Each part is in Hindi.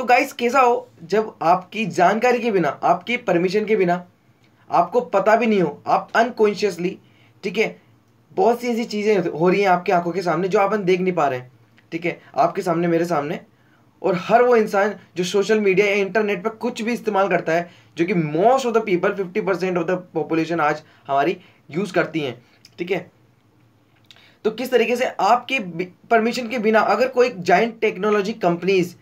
तो गाइस कैसा हो जब आपकी जानकारी के बिना आपकी परमिशन के बिना आपको पता भी नहीं हो आप अनकॉन्शियसली ठीक है बहुत सी ऐसी चीज़ें हो रही हैं आपकी आंखों के सामने जो आप देख नहीं पा रहे हैं ठीक है आपके सामने मेरे सामने और हर वो इंसान जो सोशल मीडिया या इंटरनेट पर कुछ भी इस्तेमाल करता है जो कि most of the people fifty percent of the population आज हमारी यूज़ करती हैं ठीक है तो किस तरीके से आपके परमिशन के बिना अगर कोई जाइंट टेक्नोलॉजी कंपनीज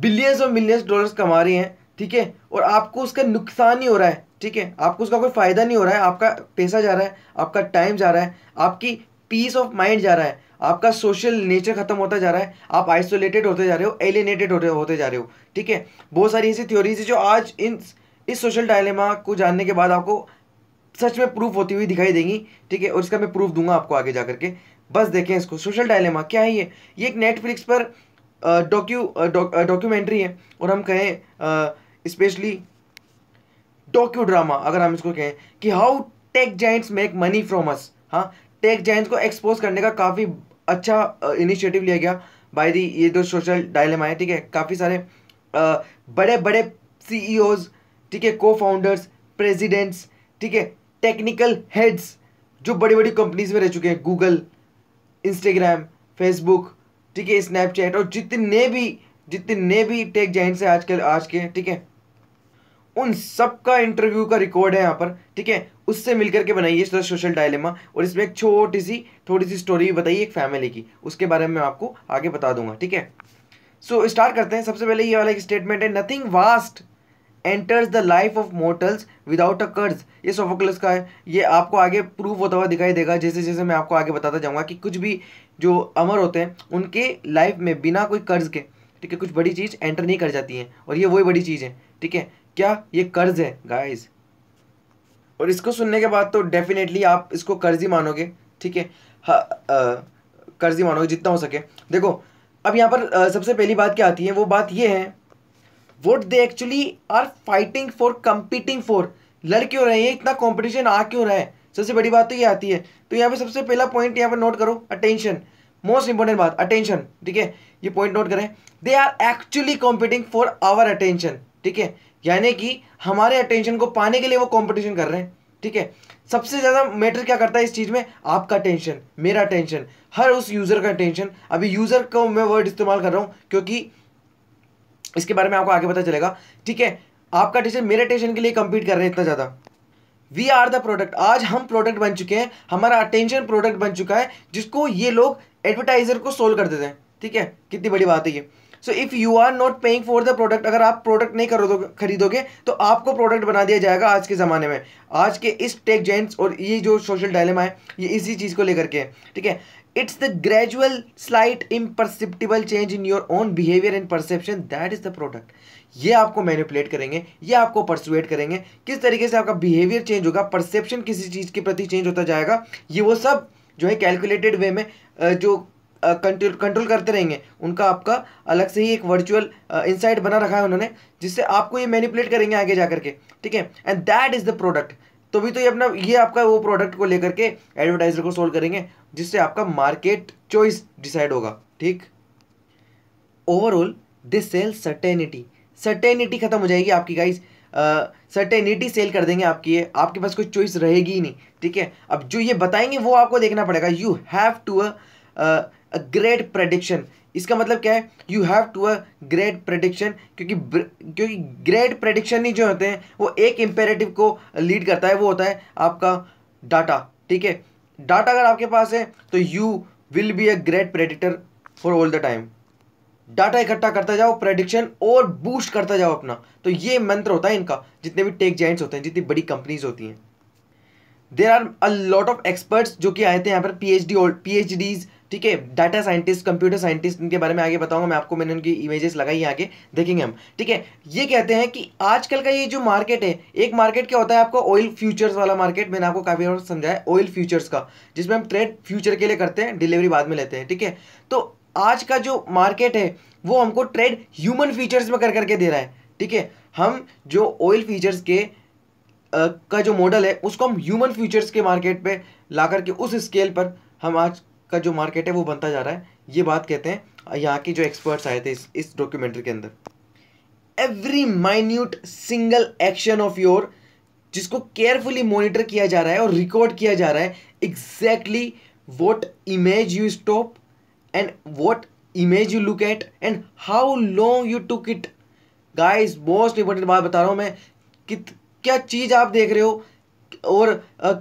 बिलियंस और मिलियंस डॉलर्स कमा रही हैं ठीक है और आपको उसका नुकसान ही हो रहा है ठीक है आपको उसका कोई फ़ायदा नहीं हो रहा है आपका पैसा जा रहा है आपका टाइम जा रहा है आपकी पीस ऑफ माइंड जा रहा है आपका सोशल नेचर ख़त्म होता जा रहा है आप आइसोलेटेड होते जा रहे हो एलिनेटेड होते जा रहे हो ठीक है बहुत सारी ऐसी थ्योरीज है जो आज इन इस सोशल डायलेमा को जानने के बाद आपको सच में प्रूफ होती हुई दिखाई देंगी ठीक है और इसका मैं प्रूफ दूंगा आपको आगे जा करके बस देखें इसको सोशल डायलेमा क्या है ये ये एक नेटफ्लिक्स पर डॉक्यू डॉक्यूमेंट्री है और हम कहें स्पेशली डॉक्यू ड्रामा अगर हम इसको कहें कि how tech giants make money from us हाँ टेक जाइंट्स को एक्सपोज करने का काफ़ी अच्छा इनिशिएटिव लिया गया बाय दी ये जो सोशल डायलेमा है ठीक है काफ़ी सारे बड़े बड़े सीईओज ठीक है को फाउंडर्स प्रेजिडेंट्स ठीक है टेक्निकल हेड्स जो बड़ी बड़ी कंपनीज में रह चुके हैं गूगल इंस्टाग्राम फेसबुक ठीक है स्नैपचैट और जितने भी जितने भी टेक जैंट्स हैं आजकल आज के ठीक है उन सब का इंटरव्यू का रिकॉर्ड है यहाँ पर ठीक है उससे मिलकर के बनाइए सोशल डायलेमा और इसमें एक छोटी सी थोड़ी सी स्टोरी बताइए एक फैमिली की उसके बारे में आपको आगे बता दूंगा ठीक है सो so, स्टार्ट करते हैं सबसे पहले ये वाला एक स्टेटमेंट है nothing vast enters the life of mortals without a curse ये सोफोकलस का है ये आपको आगे प्रूफ होता हुआ दिखाई देगा जैसे जैसे मैं आपको आगे बताता जाऊँगा कि कुछ भी जो अमर होते हैं उनके लाइफ में बिना कोई कर्ज के ठीक है कुछ बड़ी चीज़ एंटर नहीं कर जाती है और ये वही बड़ी चीज़ है ठीक है क्या ये कर्ज है गाइज और इसको सुनने के बाद तो डेफिनेटली आप इसको कर्जी मानोगे ठीक है कर्जी मानोगे जितना हो सके देखो अब यहाँ पर आ, सबसे पहली बात क्या आती है वो बात ये है what they actually are fighting for competing for लड़ क्यों रहे हैं इतना कॉम्पिटिशन आ क्यों रहा है सबसे बड़ी बात तो ये आती है तो यहाँ पे सबसे पहला पॉइंट यहाँ पे नोट करो अटेंशन मोस्ट इंपॉर्टेंट बात अटेंशन ठीक है ये पॉइंट नोट करें they are actually competing for our attention ठीक है यानी कि हमारे अटेंशन को पाने के लिए वो कॉम्पिटिशन कर रहे हैं ठीक है सबसे ज़्यादा मैटर क्या करता है इस चीज़ में आपका टेंशन मेरा टेंशन हर उस यूज़र का टेंशन अभी यूज़र को मैं वर्ड इस्तेमाल कर रहा हूँ क्योंकि इसके बारे में आपको आगे पता चलेगा ठीक है आपका टीचर मेरे टेंशन के लिए कम्पीट कर रहे हैं इतना ज़्यादा वी आर द प्रोडक्ट आज हम प्रोडक्ट बन चुके हैं हमारा अटेंशन प्रोडक्ट बन चुका है जिसको ये लोग एडवर्टाइजर को सोल्व कर देते हैं ठीक है कितनी बड़ी बात है ये so if you are not paying for the product अगर आप प्रोडक्ट नहीं करो खरीदोगे तो आपको प्रोडक्ट बना दिया जाएगा आज के ज़माने में आज के इस टेक जेंट्स और ये जो सोशल डायलेमा है ये इसी चीज़ को लेकर के ठीक है it's the gradual slight imperceptible change in your own behavior and perception that is the product ये आपको मैनिपुलेट करेंगे ये आपको परसुएट करेंगे किस तरीके से आपका बिहेवियर चेंज होगा परसेप्शन किसी चीज़ के प्रति चेंज होता जाएगा ये वो सब जो है कैलकुलेटेड वे में जो कंट्रोल कंट्रोल करते रहेंगे उनका आपका अलग से ही एक वर्चुअल इंसाइट बना रखा है उन्होंने जिससे आपको ये मैनिपुलेट करेंगे आगे जा करके ठीक है and that is the product तो भी तो ये अपना ये आपका वो प्रोडक्ट को लेकर के एडवर्टाइजर को सोल्व करेंगे जिससे आपका मार्केट चॉइस डिसाइड होगा ठीक overall they sell certainty certainty खत्म हो जाएगी आपकी गाइस सर्टेनिटी सेल कर देंगे आपकी ये आपके पास कोई चॉइस रहेगी ही नहीं ठीक है अब जो ये बताएंगे वो आपको देखना पड़ेगा you have to a great prediction इसका मतलब क्या है you have to a great prediction क्योंकि क्योंकि ग्रेट प्रडिक्शन ही जो होते हैं वो एक इम्पेरेटिव को लीड करता है वो होता है आपका डाटा ठीक है डाटा अगर आपके पास है तो you will be a great predictor for all the time data इकट्ठा करता जाओ प्रेडिक्शन और बूस्ट करता जाओ अपना तो ये मंत्र होता है इनका जितने भी टेक जॉइंट्स होते हैं जितनी बड़ी कंपनीज होती हैं there are a lot of experts जो कि आए थे यहाँ पर P H D P H Ds ठीक है डाटा साइंटिस्ट कंप्यूटर साइंटिस्ट इनके बारे में आगे बताऊंगा मैं आपको मैंने उनकी इमेजेस लगाई है आगे देखेंगे हम ठीक है ये कहते हैं कि आजकल का ये जो मार्केट है एक मार्केट क्या होता है आपको ऑयल फ्यूचर्स वाला मार्केट मैंने आपको काफ़ी और समझाया ऑयल फ्यूचर्स का जिसमें हम ट्रेड फ्यूचर के लिए करते हैं डिलीवरी बाद में लेते हैं ठीक है तो आज का जो मार्केट है वो हमको ट्रेड ह्यूमन फीचर्स में कर करके दे रहा है ठीक है हम जो ऑयल फीचर्स के आ, का जो मॉडल है उसको हम ह्यूमन फ्यूचर्स के मार्केट पे ला करके उस स्केल पर हम आज का जो मार्केट है वो बनता जा रहा है ये बात कहते हैं यहाँ के जो एक्सपर्ट्स आए थे इस इस डॉक्यूमेंट्री के अंदर every minute single action of your जिसको केयरफुली मॉनिटर किया जा रहा है और रिकॉर्ड किया जा रहा है exactly what image you stop and what image you look at and how long you took it guys most important बात बता रहा हूँ मैं कित क्या चीज़ आप देख रहे हो और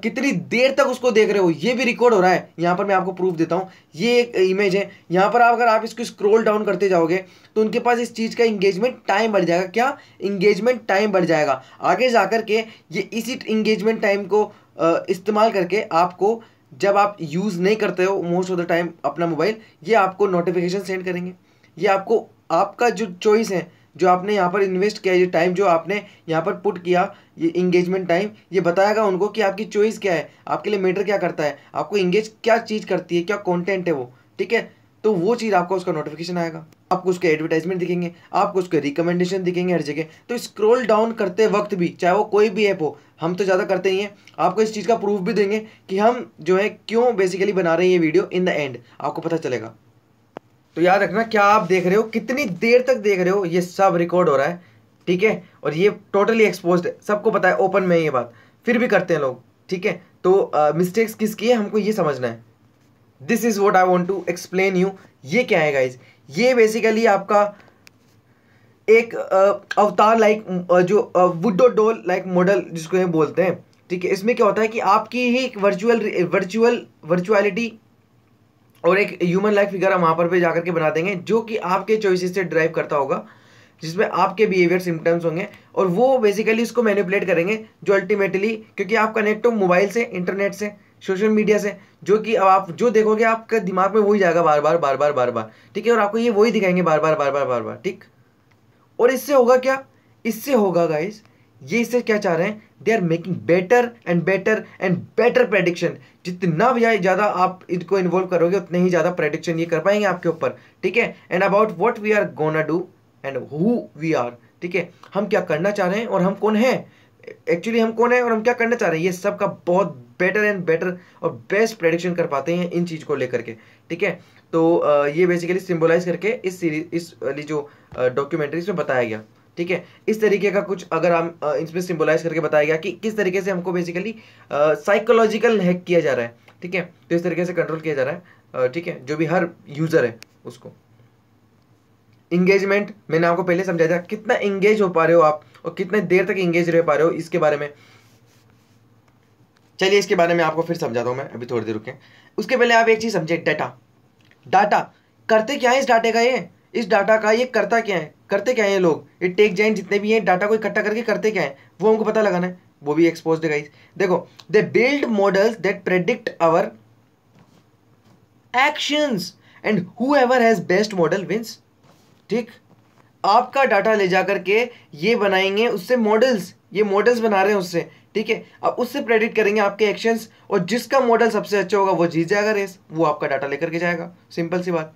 कितनी देर तक उसको देख रहे हो ये भी रिकॉर्ड हो रहा है यहाँ पर मैं आपको प्रूफ देता हूँ ये एक इमेज है यहाँ पर आप अगर आप इसको स्क्रोल डाउन करते जाओगे तो उनके पास इस चीज़ का इंगेजमेंट टाइम बढ़ जाएगा क्या इंगेजमेंट टाइम बढ़ जाएगा आगे जा के ये इसी इंगेजमेंट टाइम को इस्तेमाल करके आपको जब आप यूज़ नहीं करते हो मोस्ट ऑफ द टाइम अपना मोबाइल ये आपको नोटिफिकेशन सेंड करेंगे ये आपको आपका जो चॉइस है जो आपने यहाँ पर इन्वेस्ट किया ये टाइम जो आपने यहाँ पर पुट किया ये इंगेजमेंट टाइम ये बताएगा उनको कि आपकी चॉइस क्या है आपके लिए मैटर क्या करता है आपको इंगेज क्या चीज़ करती है क्या कॉन्टेंट है वो ठीक है तो वो चीज़ आपको उसका नोटिफिकेशन आएगा आपको उसके एडवर्टाइजमेंट दिखेंगे आपको उसके रिकमेंडेशन दिखेंगे हर जगह तो स्क्रॉल डाउन करते वक्त भी चाहे वो कोई भी ऐप हो हम तो ज़्यादा करते ही हैं आपको इस चीज़ का प्रूफ भी देंगे कि हम जो है क्यों बेसिकली बना रहे हैं ये वीडियो इन द एंड आपको पता चलेगा तो याद रखना क्या आप देख रहे हो कितनी देर तक देख रहे हो ये सब रिकॉर्ड हो रहा है ठीक है और ये टोटली एक्सपोज है सबको पता है ओपन में ये बात फिर भी करते हैं लोग ठीक है तो मिस्टेक्स किसकी है हमको ये समझना है this is what I want to explain you ये क्या है गाइज ये बेसिकली आपका एक uh, अवतार लाइक uh, जो वुडो डोल लाइक मॉडल जिसको ये बोलते हैं ठीक है इसमें क्या होता है कि आपकी ही एक वर्चुअल वर्चुअल वर्चुअलिटी और एक ह्यूमन लाइफ फिगर हम वहाँ पर भी जा करके बना देंगे जो कि आपके चॉइसेस से ड्राइव करता होगा जिसमें आपके बिहेवियर सिम्टम्स होंगे और वो बेसिकली उसको मैनिपुलेट करेंगे जो अल्टीमेटली क्योंकि आप कनेक्ट हो मोबाइल से इंटरनेट से सोशल मीडिया से जो कि अब आप जो देखोगे आपका दिमाग में वही जाएगा बार बार बार बार बार बार ठीक है और आपको ये वही दिखाएंगे बार बार बार बार बार बार ठीक और इससे होगा क्या इससे होगा गाइज ये इससे क्या चाह रहे हैं they are making better and better and better prediction जितना ज़्यादा आप इनको इन्वॉल्व करोगे उतने ही ज़्यादा प्रेडिक्शन ये कर पाएंगे आपके ऊपर ठीक है and about what we are gonna do and who we are ठीक है हम क्या करना चाह रहे हैं और हम कौन हैं एक्चुअली हम कौन है और हम क्या करना चाह रहे हैं ये सब का बहुत बेटर एंड बेटर और बेस्ट प्रेडिक्शन कर पाते हैं इन चीज़ को लेकर के ठीक है तो ये बेसिकली सिम्बोलाइज करके इस सीरीज इस वाली जो डॉक्यूमेंट्रीज में बताया गया ठीक है इस तरीके का कुछ अगर हम इसमें सिंबलाइज करके बताया गया कि किस तरीके से हमको बेसिकली साइकोलॉजिकल हैक किया जा रहा है ठीक है तो इस तरीके से कंट्रोल किया जा रहा है ठीक है जो भी हर यूज़र है उसको इंगेजमेंट मैंने आपको पहले समझाया था कितना इंगेज हो पा रहे हो आप और कितने देर तक इंगेज रह पा रहे हो इसके बारे में चलिए इसके बारे में आपको फिर समझाता हूँ मैं अभी थोड़ी देर रुके उसके पहले आप एक चीज़ समझे डाटा डाटा करते क्या है इस डाटे का ये इस डाटा का ये करता क्या है करते क्या है ये लोग ये टेक जैन जितने भी हैं डाटा को इकट्ठा करके करते क्या है वो हमको पता लगाना है वो भी एक्सपोज है गाइस देखो they build models that predict our actions and whoever has best model wins ठीक आपका डाटा ले जा करके ये बनाएंगे उससे मॉडल्स ये मॉडल्स बना रहे हैं उससे ठीक है अब उससे प्रेडिक्ट करेंगे आपके एक्शंस और जिसका मॉडल सबसे अच्छा होगा वो जीत जाएगा रेस वो आपका डाटा लेकर के जाएगा सिंपल सी बात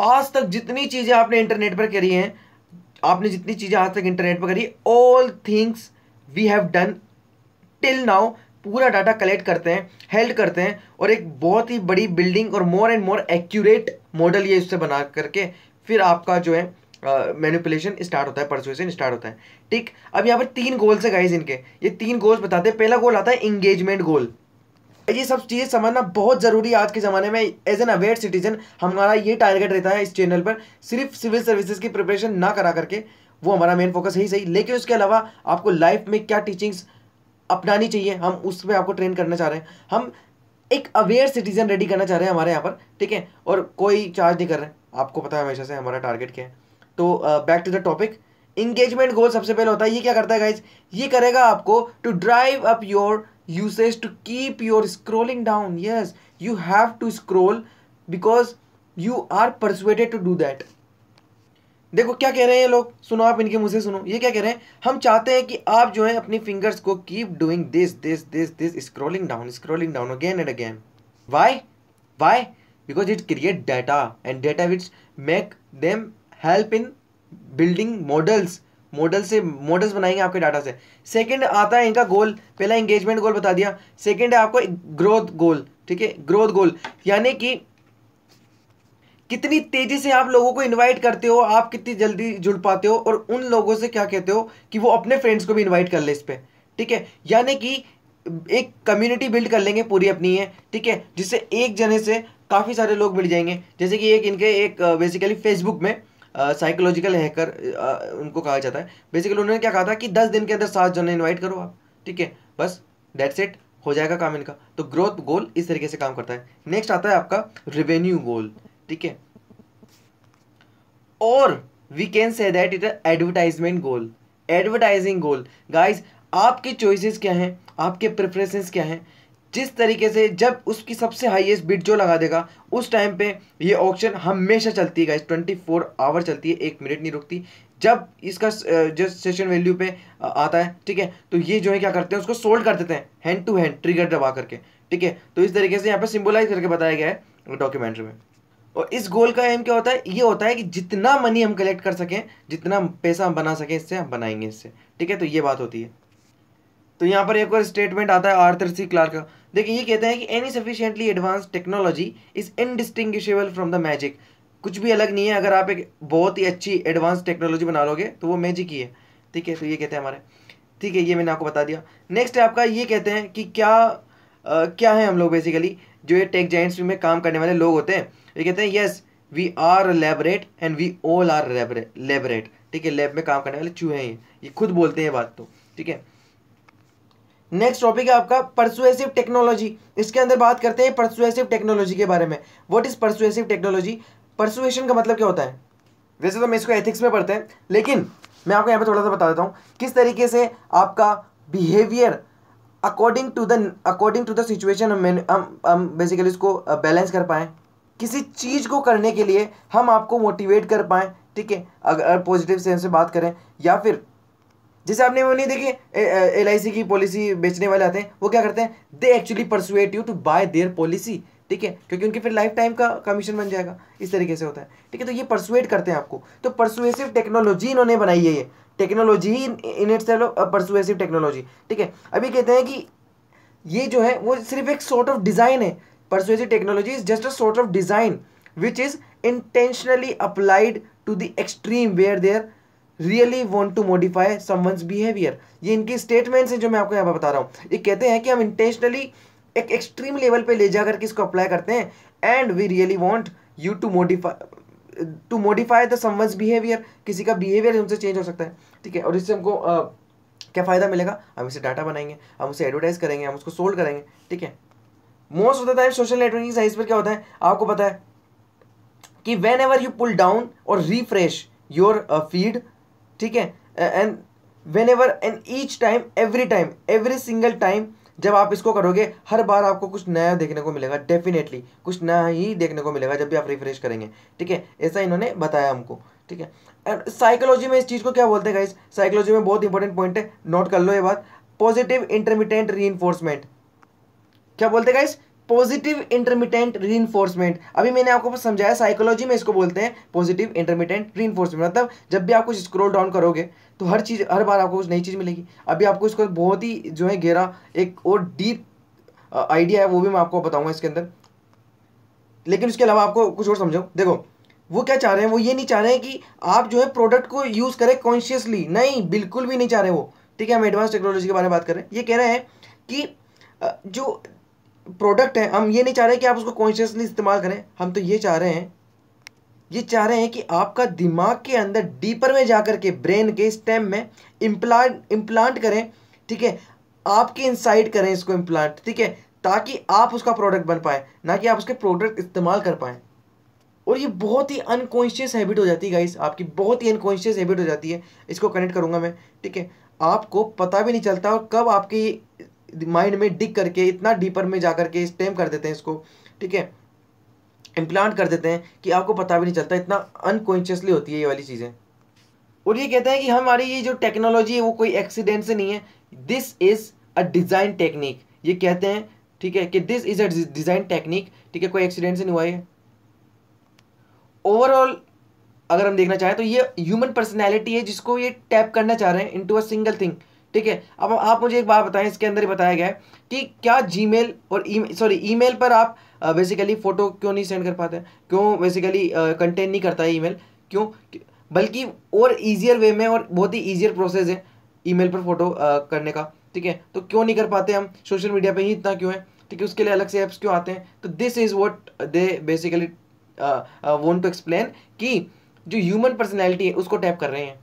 आज तक जितनी चीज़ें आपने इंटरनेट पर करी हैं आपने जितनी चीज़ें आज तक इंटरनेट पर करी all things we have done till now पूरा डाटा कलेक्ट करते हैं हेल्ड करते हैं और एक बहुत ही बड़ी बिल्डिंग और more and more accurate model ये इससे बना करके फिर आपका जो है मैनिपुलेशन uh, स्टार्ट होता है परसुएशन स्टार्ट होता है ठीक अब यहाँ पर तीन गोल्स है गाइज इनके ये तीन गोल्स बताते हैं पहला गोल आता है इंगेजमेंट गोल ये सब चीज़ें समझना बहुत ज़रूरी है आज के ज़माने में एज एन अवेयर सिटीजन हमारा ये टारगेट रहता है इस चैनल पर सिर्फ सिविल सर्विसेज की प्रिपरेशन ना करा करके वो हमारा मेन फोकस ही सही लेकिन उसके अलावा आपको लाइफ में क्या टीचिंग्स अपनानी चाहिए हम उस पर आपको ट्रेन करना चाह रहे हैं हम एक अवेयर सिटीजन रेडी करना चाह रहे हैं हमारे यहाँ पर ठीक है और कोई चार्ज नहीं कर रहे आपको पता है हमेशा से हमारा टारगेट क्या है तो back to the topic engagement goal सबसे पहले होता है ये क्या करता है गाइज ये करेगा आपको to drive up your says to keep your scrolling down yes you have to scroll because you are persuaded to do that देखो क्या कह रहे हैं ये लोग सुनो आप इनके मुझसे सुनो ये क्या कह रहे हैं हम चाहते हैं कि आप जो है अपनी फिंगर्स को keep doing this this this this scrolling down scrolling down again and again why why because it create data and data which make them help in building models model से मॉडल्स बनाएंगे आपके डाटा से सेकंड आता है इनका गोल पहला एंगेजमेंट गोल बता दिया सेकंड है आपको ग्रोथ गोल ठीक है ग्रोथ गोल यानी कि कितनी तेजी से आप लोगों को इनवाइट करते हो आप कितनी जल्दी जुड़ पाते हो और उन लोगों से क्या कहते हो कि वो अपने फ्रेंड्स को भी इन्वाइट कर ले इस पर ठीक है यानी कि एक कम्युनिटी बिल्ड कर लेंगे पूरी अपनी है ठीक है जिससे एक जने से काफ़ी सारे लोग मिल जाएंगे जैसे कि एक इनके एक बेसिकली फेसबुक में साइकोलॉजिकल हैकर उनको कहा जाता है बेसिकली उन्होंने क्या कहा था कि दस दिन के अंदर सात जन इन्वाइट करो आप ठीक है बस डेट्स इट हो जाएगा काम इनका तो ग्रोथ गोल इस तरीके से काम करता है नेक्स्ट आता है आपका रिवेन्यू गोल ठीक है और we can say that it advertisement goal advertising goal guys आपके चॉइसेस क्या हैं आपके प्रेफरेंसेस क्या हैं जिस तरीके से जब उसकी सबसे हाईएस्ट बिट जो लगा देगा उस टाइम पे ये ऑक्शन हमेशा चलती है गाइस 24 आवर चलती है एक मिनट नहीं रुकती जब इसका जो सेशन वैल्यू पे आता है ठीक है तो ये जो है क्या करते हैं उसको सोल्ड कर देते हैं हैंड टू हैंड ट्रिगर दबा करके ठीक है तो इस तरीके से यहाँ पर सिम्बोलाइज करके बताया गया है डॉक्यूमेंट्री में और इस गोल का एम क्या होता है ये होता है कि जितना मनी हम कलेक्ट कर सकें जितना पैसा हम बना सकें इससे हम बनाएंगे इससे ठीक है तो ये बात होती है तो यहाँ पर एक और स्टेटमेंट आता है आर्थर सी क्लार्क का देखिए ये कहते हैं कि any sufficiently advanced technology is indistinguishable from the magic कुछ भी अलग नहीं है अगर आप एक बहुत ही अच्छी एडवांस टेक्नोलॉजी बना लोगे तो वो मैजिक ही है ठीक है तो ये कहते हैं हमारे ठीक है ये मैंने आपको बता दिया नेक्स्ट है आपका ये कहते हैं कि क्या आ, क्या है हम लोग बेसिकली जो ये टेक जाइंट्स में काम करने वाले लोग होते हैं ये कहते हैं yes we are lab rat and we all are lab rat ठीक है लेब में काम करने वाले चूहे हैं ये खुद बोलते हैं बात तो ठीक है नेक्स्ट टॉपिक है आपका परसुएसिव टेक्नोलॉजी इसके अंदर बात करते हैं परसुएसिव टेक्नोलॉजी के बारे में what is persuasive technology persuasion का मतलब क्या होता है वैसे तो हम इसको एथिक्स में पढ़ते हैं लेकिन मैं आपको यहाँ पर थोड़ा सा बता देता हूँ किस तरीके से आपका behaviour according to the according to the situation हम हम हम बेसिकली इसको बैलेंस कर पाएँ किसी चीज़ को करने के लिए हम आपको मोटिवेट कर पाएँ ठीक है अगर पॉजिटिव सेंस से बात करें या फिर जैसे आपने वो नहीं देखी एल आई सी की पॉलिसी बेचने वाले आते हैं वो क्या करते हैं they actually persuade you to buy their policy ठीक है क्योंकि उनकी फिर लाइफ टाइम का कमीशन बन जाएगा इस तरीके से होता है ठीक है तो ये परसुएट करते हैं आपको तो परसुएसिव टेक्नोलॉजी इन्होंने बनाई है ये टेक्नोलॉजी ही इन इट परसुएसिव टेक्नोलॉजी ठीक है अभी कहते हैं कि ये जो है वो सिर्फ एक सॉर्ट ऑफ डिज़ाइन है persuasive technology is just a sort of design which is intentionally applied to the extreme where their really want to modify someone's behaviour ये इनकी स्टेटमेंट्स हैं जो मैं आपको यहाँ पर बता रहा हूँ ये कहते हैं कि हम इंटेंशनली एक एक्सट्रीम लेवल पे ले जाकर के इसको अप्लाई करते हैं and we really want you to modify to modify the someone's behaviour किसी का बिहेवियर उनसे चेंज हो सकता है ठीक है और इससे हमको आ, क्या फ़ायदा मिलेगा हम इसे डाटा बनाएंगे हम उसे एडवर्टाइज करेंगे हम उसको सोल्ड करेंगे ठीक है most of the time social networking साइज पर क्या होता है आपको पता है कि whenever you pull down और रिफ्रेश योर फीड ठीक है and whenever and each time every time every single time जब आप इसको करोगे हर बार आपको कुछ नया देखने को मिलेगा डेफिनेटली कुछ नया ही देखने को मिलेगा जब भी आप रिफ्रेश करेंगे ठीक है ऐसा इन्होंने बताया हमको ठीक है एंड साइकोलॉजी में इस चीज़ को क्या बोलते हैं गाइस साइकोलॉजी में बहुत इंपॉर्टेंट पॉइंट है नोट कर लो ये बात पॉजिटिव इंटरमीडियंट री क्या बोलते हैं गाइस पॉजिटिव इंटरमीडियंट री अभी मैंने आपको समझाया साइकोलॉजी में इसको बोलते हैं पॉजिटिव इंटरमीडियंट री मतलब जब भी आप कुछ स्क्रोल डाउन करोगे तो हर चीज़ हर बार आपको कुछ नई चीज़ मिलेगी अभी आपको इसको बहुत ही जो है गहरा एक और डीप आइडिया है वो भी मैं आपको बताऊंगा इसके अंदर लेकिन उसके अलावा आपको कुछ और समझो देखो वो क्या चाह रहे हैं वो ये नहीं चाह रहे हैं कि आप जो है प्रोडक्ट को यूज़ करें कॉन्शियसली नहीं बिल्कुल भी नहीं चाह रहे वो ठीक है हम एडवांस टेक्नोलॉजी के बारे में बात कर रहे हैं ये कह रहे हैं कि जो प्रोडक्ट है हम ये नहीं चाह रहे कि आप उसको कॉन्शियसली इस्तेमाल करें हम तो ये चाह रहे हैं ये चाह रहे हैं कि आपका दिमाग के अंदर डीपर में जाकर के ब्रेन के स्टेम में इम्प्लांट इम्प्लांट करें ठीक है आपकी इंसाइड करें इसको इम्प्लांट ठीक है ताकि आप उसका प्रोडक्ट बन पाए ना कि आप उसके प्रोडक्ट इस्तेमाल कर पाएँ और ये बहुत ही अनकॉन्शियस हैबिट हो जाती है गाइस आपकी बहुत ही अनकॉन्शियस हैबिट हो जाती है इसको कनेक्ट करूँगा मैं ठीक है आपको पता भी नहीं चलता और कब आपकी माइंड में डिग करके इतना डीपर में जा करके स्टेम कर देते हैं इसको ठीक है इम्प्लांट कर देते हैं कि आपको पता भी नहीं चलता इतना अनकॉन्शियसली होती है ये वाली चीज़ें और ये कहते हैं कि हमारी ये जो टेक्नोलॉजी है वो कोई एक्सीडेंट से नहीं है this is a design technique ये कहते हैं ठीक है कि this is a design technique ठीक है कोई एक्सीडेंट से नहीं हुआ है ओवरऑल अगर हम देखना चाहें तो ये ह्यूमन पर्सनैलिटी है जिसको ये टैप करना चाह रहे हैं इनटू अ सिंगल थिंग ठीक है अब आप मुझे एक बात बताएं इसके अंदर ही बताया गया है कि क्या जीमेल और ई सॉरी ईमेल पर आप बेसिकली फ़ोटो क्यों नहीं सेंड कर पाते क्यों बेसिकली कंटेंट नहीं करता है ईमेल क्यों बल्कि और ईजियर वे में और बहुत ही ईजियर प्रोसेस है ईमेल पर फोटो करने का ठीक है तो क्यों नहीं कर पाते हम सोशल मीडिया पे ही इतना क्यों है ठीक है उसके लिए अलग से ऐप्स क्यों आते हैं तो this is what they basically want to explain कि जो ह्यूमन पर्सनैलिटी है उसको टैप कर रहे हैं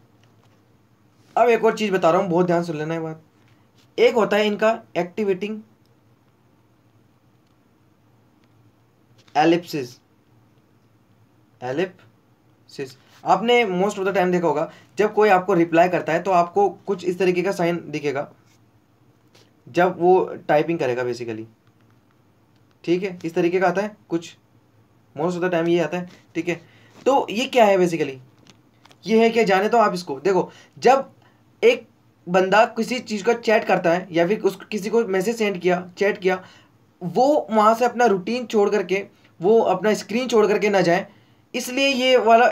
अब एक और चीज़ बता रहा हूँ बहुत ध्यान सुन लेना है बात एक होता है इनका एक्टिवेटिंग एलिप्सिस एलिपसिस आपने मोस्ट ऑफ द टाइम देखा होगा जब कोई आपको रिप्लाई करता है तो आपको कुछ इस तरीके का साइन दिखेगा जब वो टाइपिंग करेगा बेसिकली ठीक है इस तरीके का आता है कुछ मोस्ट ऑफ द टाइम ये आता है ठीक है तो ये क्या है बेसिकली ये है क्या जाने तो आप इसको देखो जब एक बंदा किसी चीज़ का चैट करता है या फिर उस किसी को मैसेज सेंड किया चैट किया वो वहाँ से अपना रूटीन छोड़ करके वो अपना स्क्रीन छोड़ करके ना जाए इसलिए ये वाला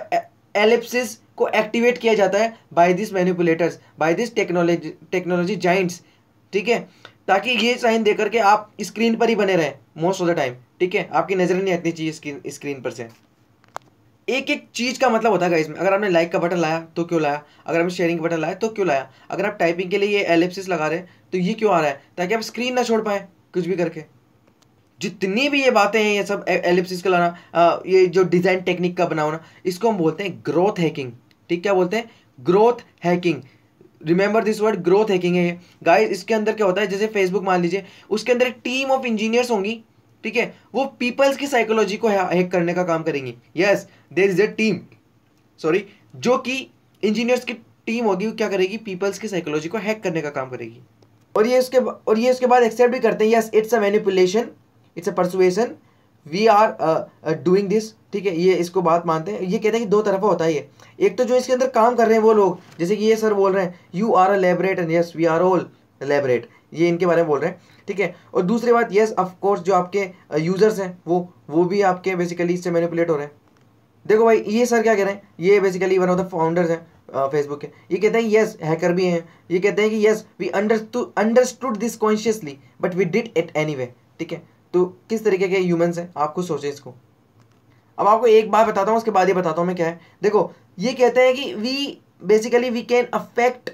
एलिप्सिस को एक्टिवेट किया जाता है by this manipulators by this technology technology giants ठीक है ताकि ये साइन देकर के आप स्क्रीन पर ही बने रहें मोस्ट ऑफ द टाइम ठीक है आपकी नज़र नहीं आती चाहिए स्क्रीन स्क्रीन पर से एक एक चीज़ का मतलब होता है इसमें अगर आपने लाइक का बटन लाया तो क्यों लाया अगर आपने शेयरिंग का बटन लाया तो क्यों लाया अगर आप टाइपिंग के लिए ये एलिप्सिस लगा रहे हैं तो ये क्यों आ रहा है ताकि आप स्क्रीन ना छोड़ पाए कुछ भी करके जितनी भी ये बातें हैं ये सब एलिप्सिस का लाना ये जो डिज़ाइन टेक्निक का बनाना इसको हम बोलते हैं ग्रोथ हैकिंग ठीक क्या बोलते हैं growth hacking remember this word growth hacking है ये गाइस इसके अंदर क्या होता है जैसे फेसबुक मान लीजिए उसके अंदर एक टीम ऑफ इंजीनियर्स होंगी ठीक है वो पीपल्स की साइकोलॉजी को हैक करने का काम करेंगी yes there is a team sorry जो कि इंजीनियर्स की टीम होगी वो क्या करेगी पीपल्स की साइकोलॉजी को हैक करने का काम करेगी और ये उसके और ये उसके बाद एक्सेप्ट भी करते हैं yes it's a manipulation it's a persuasion we are doing this ठीक है ये इसको बात मानते हैं ये कहते हैं कि दो तरफा होता है है एक तो जो इसके अंदर काम कर रहे हैं वो लोग जैसे कि ये सर बोल रहे हैं you are a lab rat and yes we are all lab rat ये इनके बारे में बोल रहे हैं ठीक है और दूसरी बात येस ऑफकोर्स जो आपके यूज़र्स uh, हैं वो वो भी आपके बेसिकली इससे मैनिपुलेट हो रहे हैं देखो भाई ये सर क्या कह रहे हैं ये basically one of the founders हैं फेसबुक uh, के ये कहते हैं यस हैकर भी हैं ये कहते हैं कि yes we understood this consciously but we did it any ठीक है तो किस तरीके के ह्यूमन्स हैं आपको सोचें इसको अब आपको एक बार बताता हूँ उसके बाद ये बताता हूँ मैं क्या है देखो ये कहते हैं कि we basically we can affect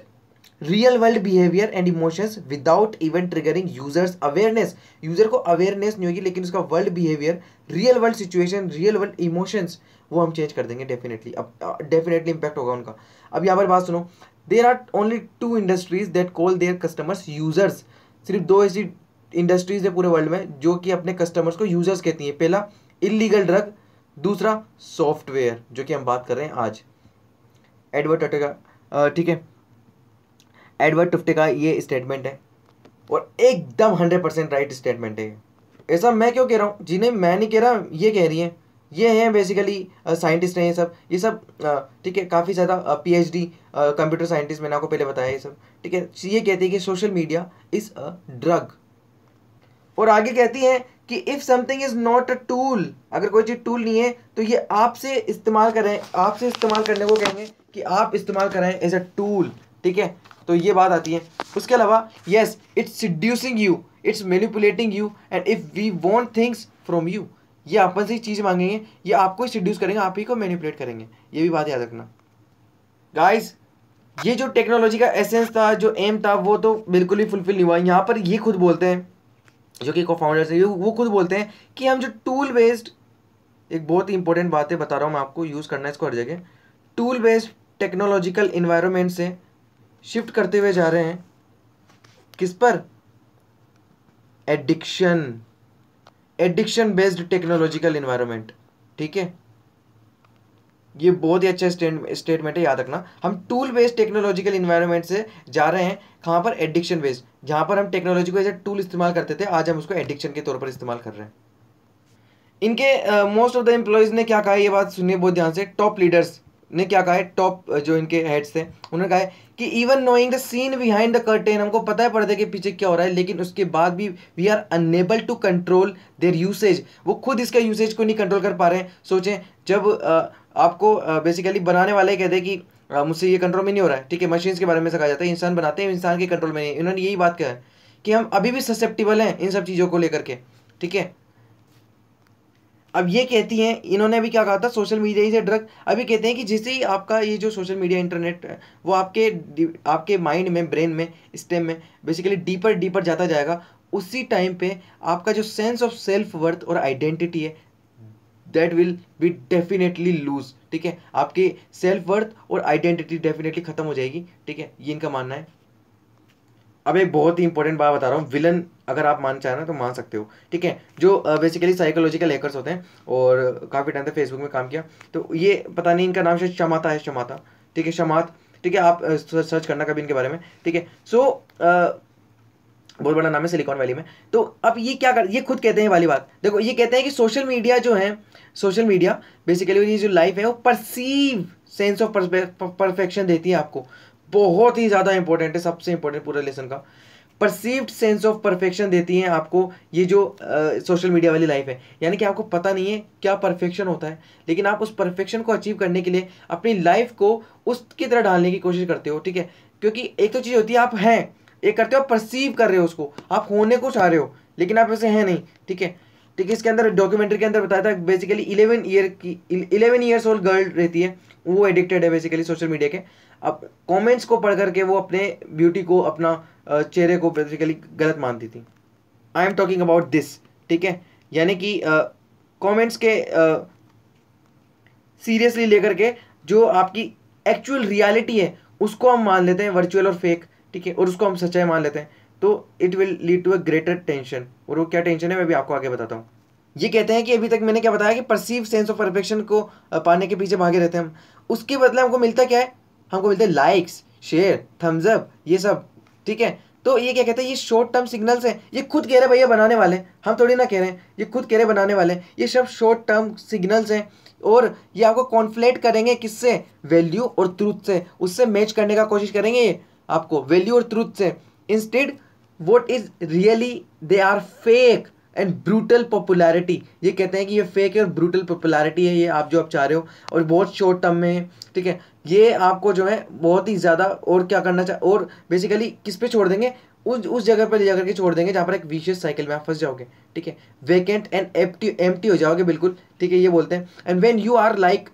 real world behaviour and emotions without even triggering users awareness user को अवेयरनेस नहीं होगी लेकिन उसका world behaviour real world situation real world emotions वो हम चेंज कर देंगे डेफिनेटली अब डेफिनेटली इम्पैक्ट होगा उनका अब यहाँ पर बात सुनो there are only two industries that call their customers users सिर्फ दो ऐसी इंडस्ट्रीज है पूरे वर्ल्ड में जो कि अपने कस्टमर्स को यूजर्स कहती हैं पहला इलीगल ड्रग दूसरा सॉफ्टवेयर जो कि हम बात कर रहे हैं आज एडवर्ट ठीक है एडवर्ड टुफ्टे का ये स्टेटमेंट है और एकदम हंड्रेड परसेंट राइट स्टेटमेंट है ऐसा मैं क्यों कह रहा हूँ जिन्हें मैं नहीं कह रहा ये कह रही हैं ये हैं बेसिकली साइंटिस्ट हैं ये सब ये सब ठीक है काफ़ी ज़्यादा पीएचडी कंप्यूटर साइंटिस्ट मैंने आपको पहले बताया ये सब ठीक है तो ये कहती है कि social media is a drug और आगे कहती है कि if something is not a tool अगर कोई चीज़ टूल नहीं है तो ये आपसे इस्तेमाल करें आपसे इस्तेमाल करने को कहेंगे कि आप इस्तेमाल कराएं एज अ टूल ठीक है तो ये बात आती है उसके अलावा yes it's seducing you it's manipulating you and if we want things from you ये अपन से चीज़ मांगेंगे ये आपको ही सिड्यूस करेंगे आप ही को मैनिपुलेट करेंगे ये भी बात याद रखना गाइस ये जो टेक्नोलॉजी का एसेंस था जो एम था वो तो बिल्कुल ही फुलफिल नहीं हुआ यहाँ पर ये खुद बोलते हैं जो कि को फाउंडर्स है वो खुद बोलते हैं कि हम जो टूल बेस्ड एक बहुत ही इंपॉर्टेंट बात है बता रहा हूँ मैं आपको यूज़ करना है इसको हर जगह टूल बेस्ड टेक्नोलॉजिकल इन्वायरमेंट से शिफ्ट करते हुए जा रहे हैं किस पर addiction addiction based technological environment ठीक है ये बहुत ही अच्छा स्टेटमेंट है याद रखना हम टूल बेस्ड टेक्नोलॉजिकल इन्वायरमेंट से जा रहे हैं कहाँ पर एडिक्शन बेस्ड जहाँ पर हम टेक्नोलॉजी को एज ए टूल इस्तेमाल करते थे आज हम उसको एडिक्शन के तौर पर इस्तेमाल कर रहे हैं इनके मोस्ट ऑफ द एम्प्लॉयज़ ने क्या कहा ये बात सुनिए बहुत ध्यान से टॉप लीडर्स ने क्या कहा है टॉप जो इनके हेड्स थे उन्होंने कहा है कि even knowing the scene behind the curtain हमको पता है पर्दे के पीछे क्या हो रहा है लेकिन उसके बाद भी we are unable to control their usage वो खुद इसका यूसेज को नहीं कंट्रोल कर पा रहे हैं सोचें जब आपको बेसिकली बनाने वाले कहते हैं कि मुझसे ये कंट्रोल में नहीं हो रहा है ठीक है मशीन्स के बारे में सिखाया जाता है इंसान बनाते हैं इंसान के कंट्रोल में नहीं इन्होंने यही बात कहा है कि हम अभी भी ससेप्टिबल हैं इन सब चीज़ों को लेकर के ठीक है अब ये कहती हैं इन्होंने अभी क्या कहा था social media is a drug अभी कहते हैं कि जैसे ही आपका ये जो सोशल मीडिया इंटरनेट वो आपके आपके माइंड में ब्रेन में स्टेम में बेसिकली डीपर डीपर जाता जाएगा उसी टाइम पे आपका जो सेंस ऑफ सेल्फ वर्थ और आइडेंटिटी है that will be definitely lose ठीक है आपकी सेल्फ वर्थ और आइडेंटिटी डेफिनेटली खत्म हो जाएगी ठीक है ये इनका मानना है अब एक बहुत ही इंपॉर्टेंट बात बता रहा हूँ विलन अगर आप मान चाहे ना तो मान सकते हो ठीक है जो बेसिकली साइकोलॉजिकल हैकर्स होते हैं और काफ़ी टाइम तक फेसबुक में काम किया तो ये पता नहीं इनका नाम शायद शमाता है शमाता ठीक है शमात ठीक है आप सर्च करना कभी इनके बारे में ठीक है सो बहुत बड़ा नाम है सिलिकॉन वैली में तो अब ये क्या कर ये खुद कहते हैं वाली बात देखो ये कहते हैं कि सोशल मीडिया जो है सोशल मीडिया बेसिकली ये जो लाइफ है वो परसीव सेंस ऑफ परफेक्शन देती है आपको बहुत ही ज़्यादा इंपॉर्टेंट है सबसे इंपॉर्टेंट पूरा लेसन का परसीव्ड सेंस ऑफ परफेक्शन देती है आपको ये जो सोशल uh, मीडिया वाली लाइफ है यानी कि आपको पता नहीं है क्या परफेक्शन होता है लेकिन आप उस परफेक्शन को अचीव करने के लिए अपनी लाइफ को उसकी तरह ढालने की कोशिश करते हो ठीक है क्योंकि एक तो चीज़ होती है आप हैं एक करते हो आप परसीव कर रहे हो उसको आप होने को चाह रहे हो लेकिन आप ऐसे हैं नहीं ठीक है ठीक है इसके अंदर डॉक्यूमेंट्री के अंदर बताया था बेसिकली इलेवन ईयर की इलेवन ईयर्स ओल्ड गर्ल रहती है वो एडिक्टेड है बेसिकली सोशल मीडिया के अब कमेंट्स को पढ़ करके वो अपने ब्यूटी को अपना चेहरे को बेसिकली गलत मानती थी I am talking about this ठीक है यानी कि कमेंट्स के सीरियसली लेकर के जो आपकी एक्चुअल रियलिटी है उसको हम मान लेते हैं वर्चुअल और फेक ठीक है और उसको हम सच्चाई मान लेते हैं तो it will lead to a greater tension और वो क्या टेंशन है मैं भी आपको आगे बताता हूँ ये कहते हैं कि अभी तक मैंने क्या बताया कि परसीव सेंस ऑफ परफेक्शन को पाने के पीछे भागे रहते हैं हम उसके बदले हमको मिलता क्या है हमको मिलते हैं लाइक्स शेयर थम्स अप ये सब ठीक है तो ये क्या कहते हैं ये शॉर्ट टर्म सिग्नल्स हैं ये खुद कह रहे हैं भैया बनाने वाले हम थोड़ी ना कह रहे हैं ये खुद कह रहे बनाने वाले ये सब शॉर्ट टर्म सिग्नल्स हैं और ये आपको कॉन्फ्लेट करेंगे किससे वैल्यू और ट्रूथ से उससे मैच करने का कोशिश करेंगे ये आपको वैल्यू और ट्रूथ से instead what is really they are fake and brutal popularity ये कहते हैं कि ये फेक है और ब्रूटल पॉपुलैरिटी है ये आप जो आप चाह रहे हो और बहुत शॉर्ट टर्म में है ठीक है ये आपको जो है बहुत ही ज़्यादा और क्या करना चाह और बेसिकली किस पे छोड़ देंगे उस उस जगह पर ले जाकर के छोड़ देंगे जहाँ पर एक विशेष साइकिल में आप फंस जाओगे ठीक है वेकेंट एंड एप्टी टी हो जाओगे बिल्कुल ठीक है ये बोलते हैं and when you are like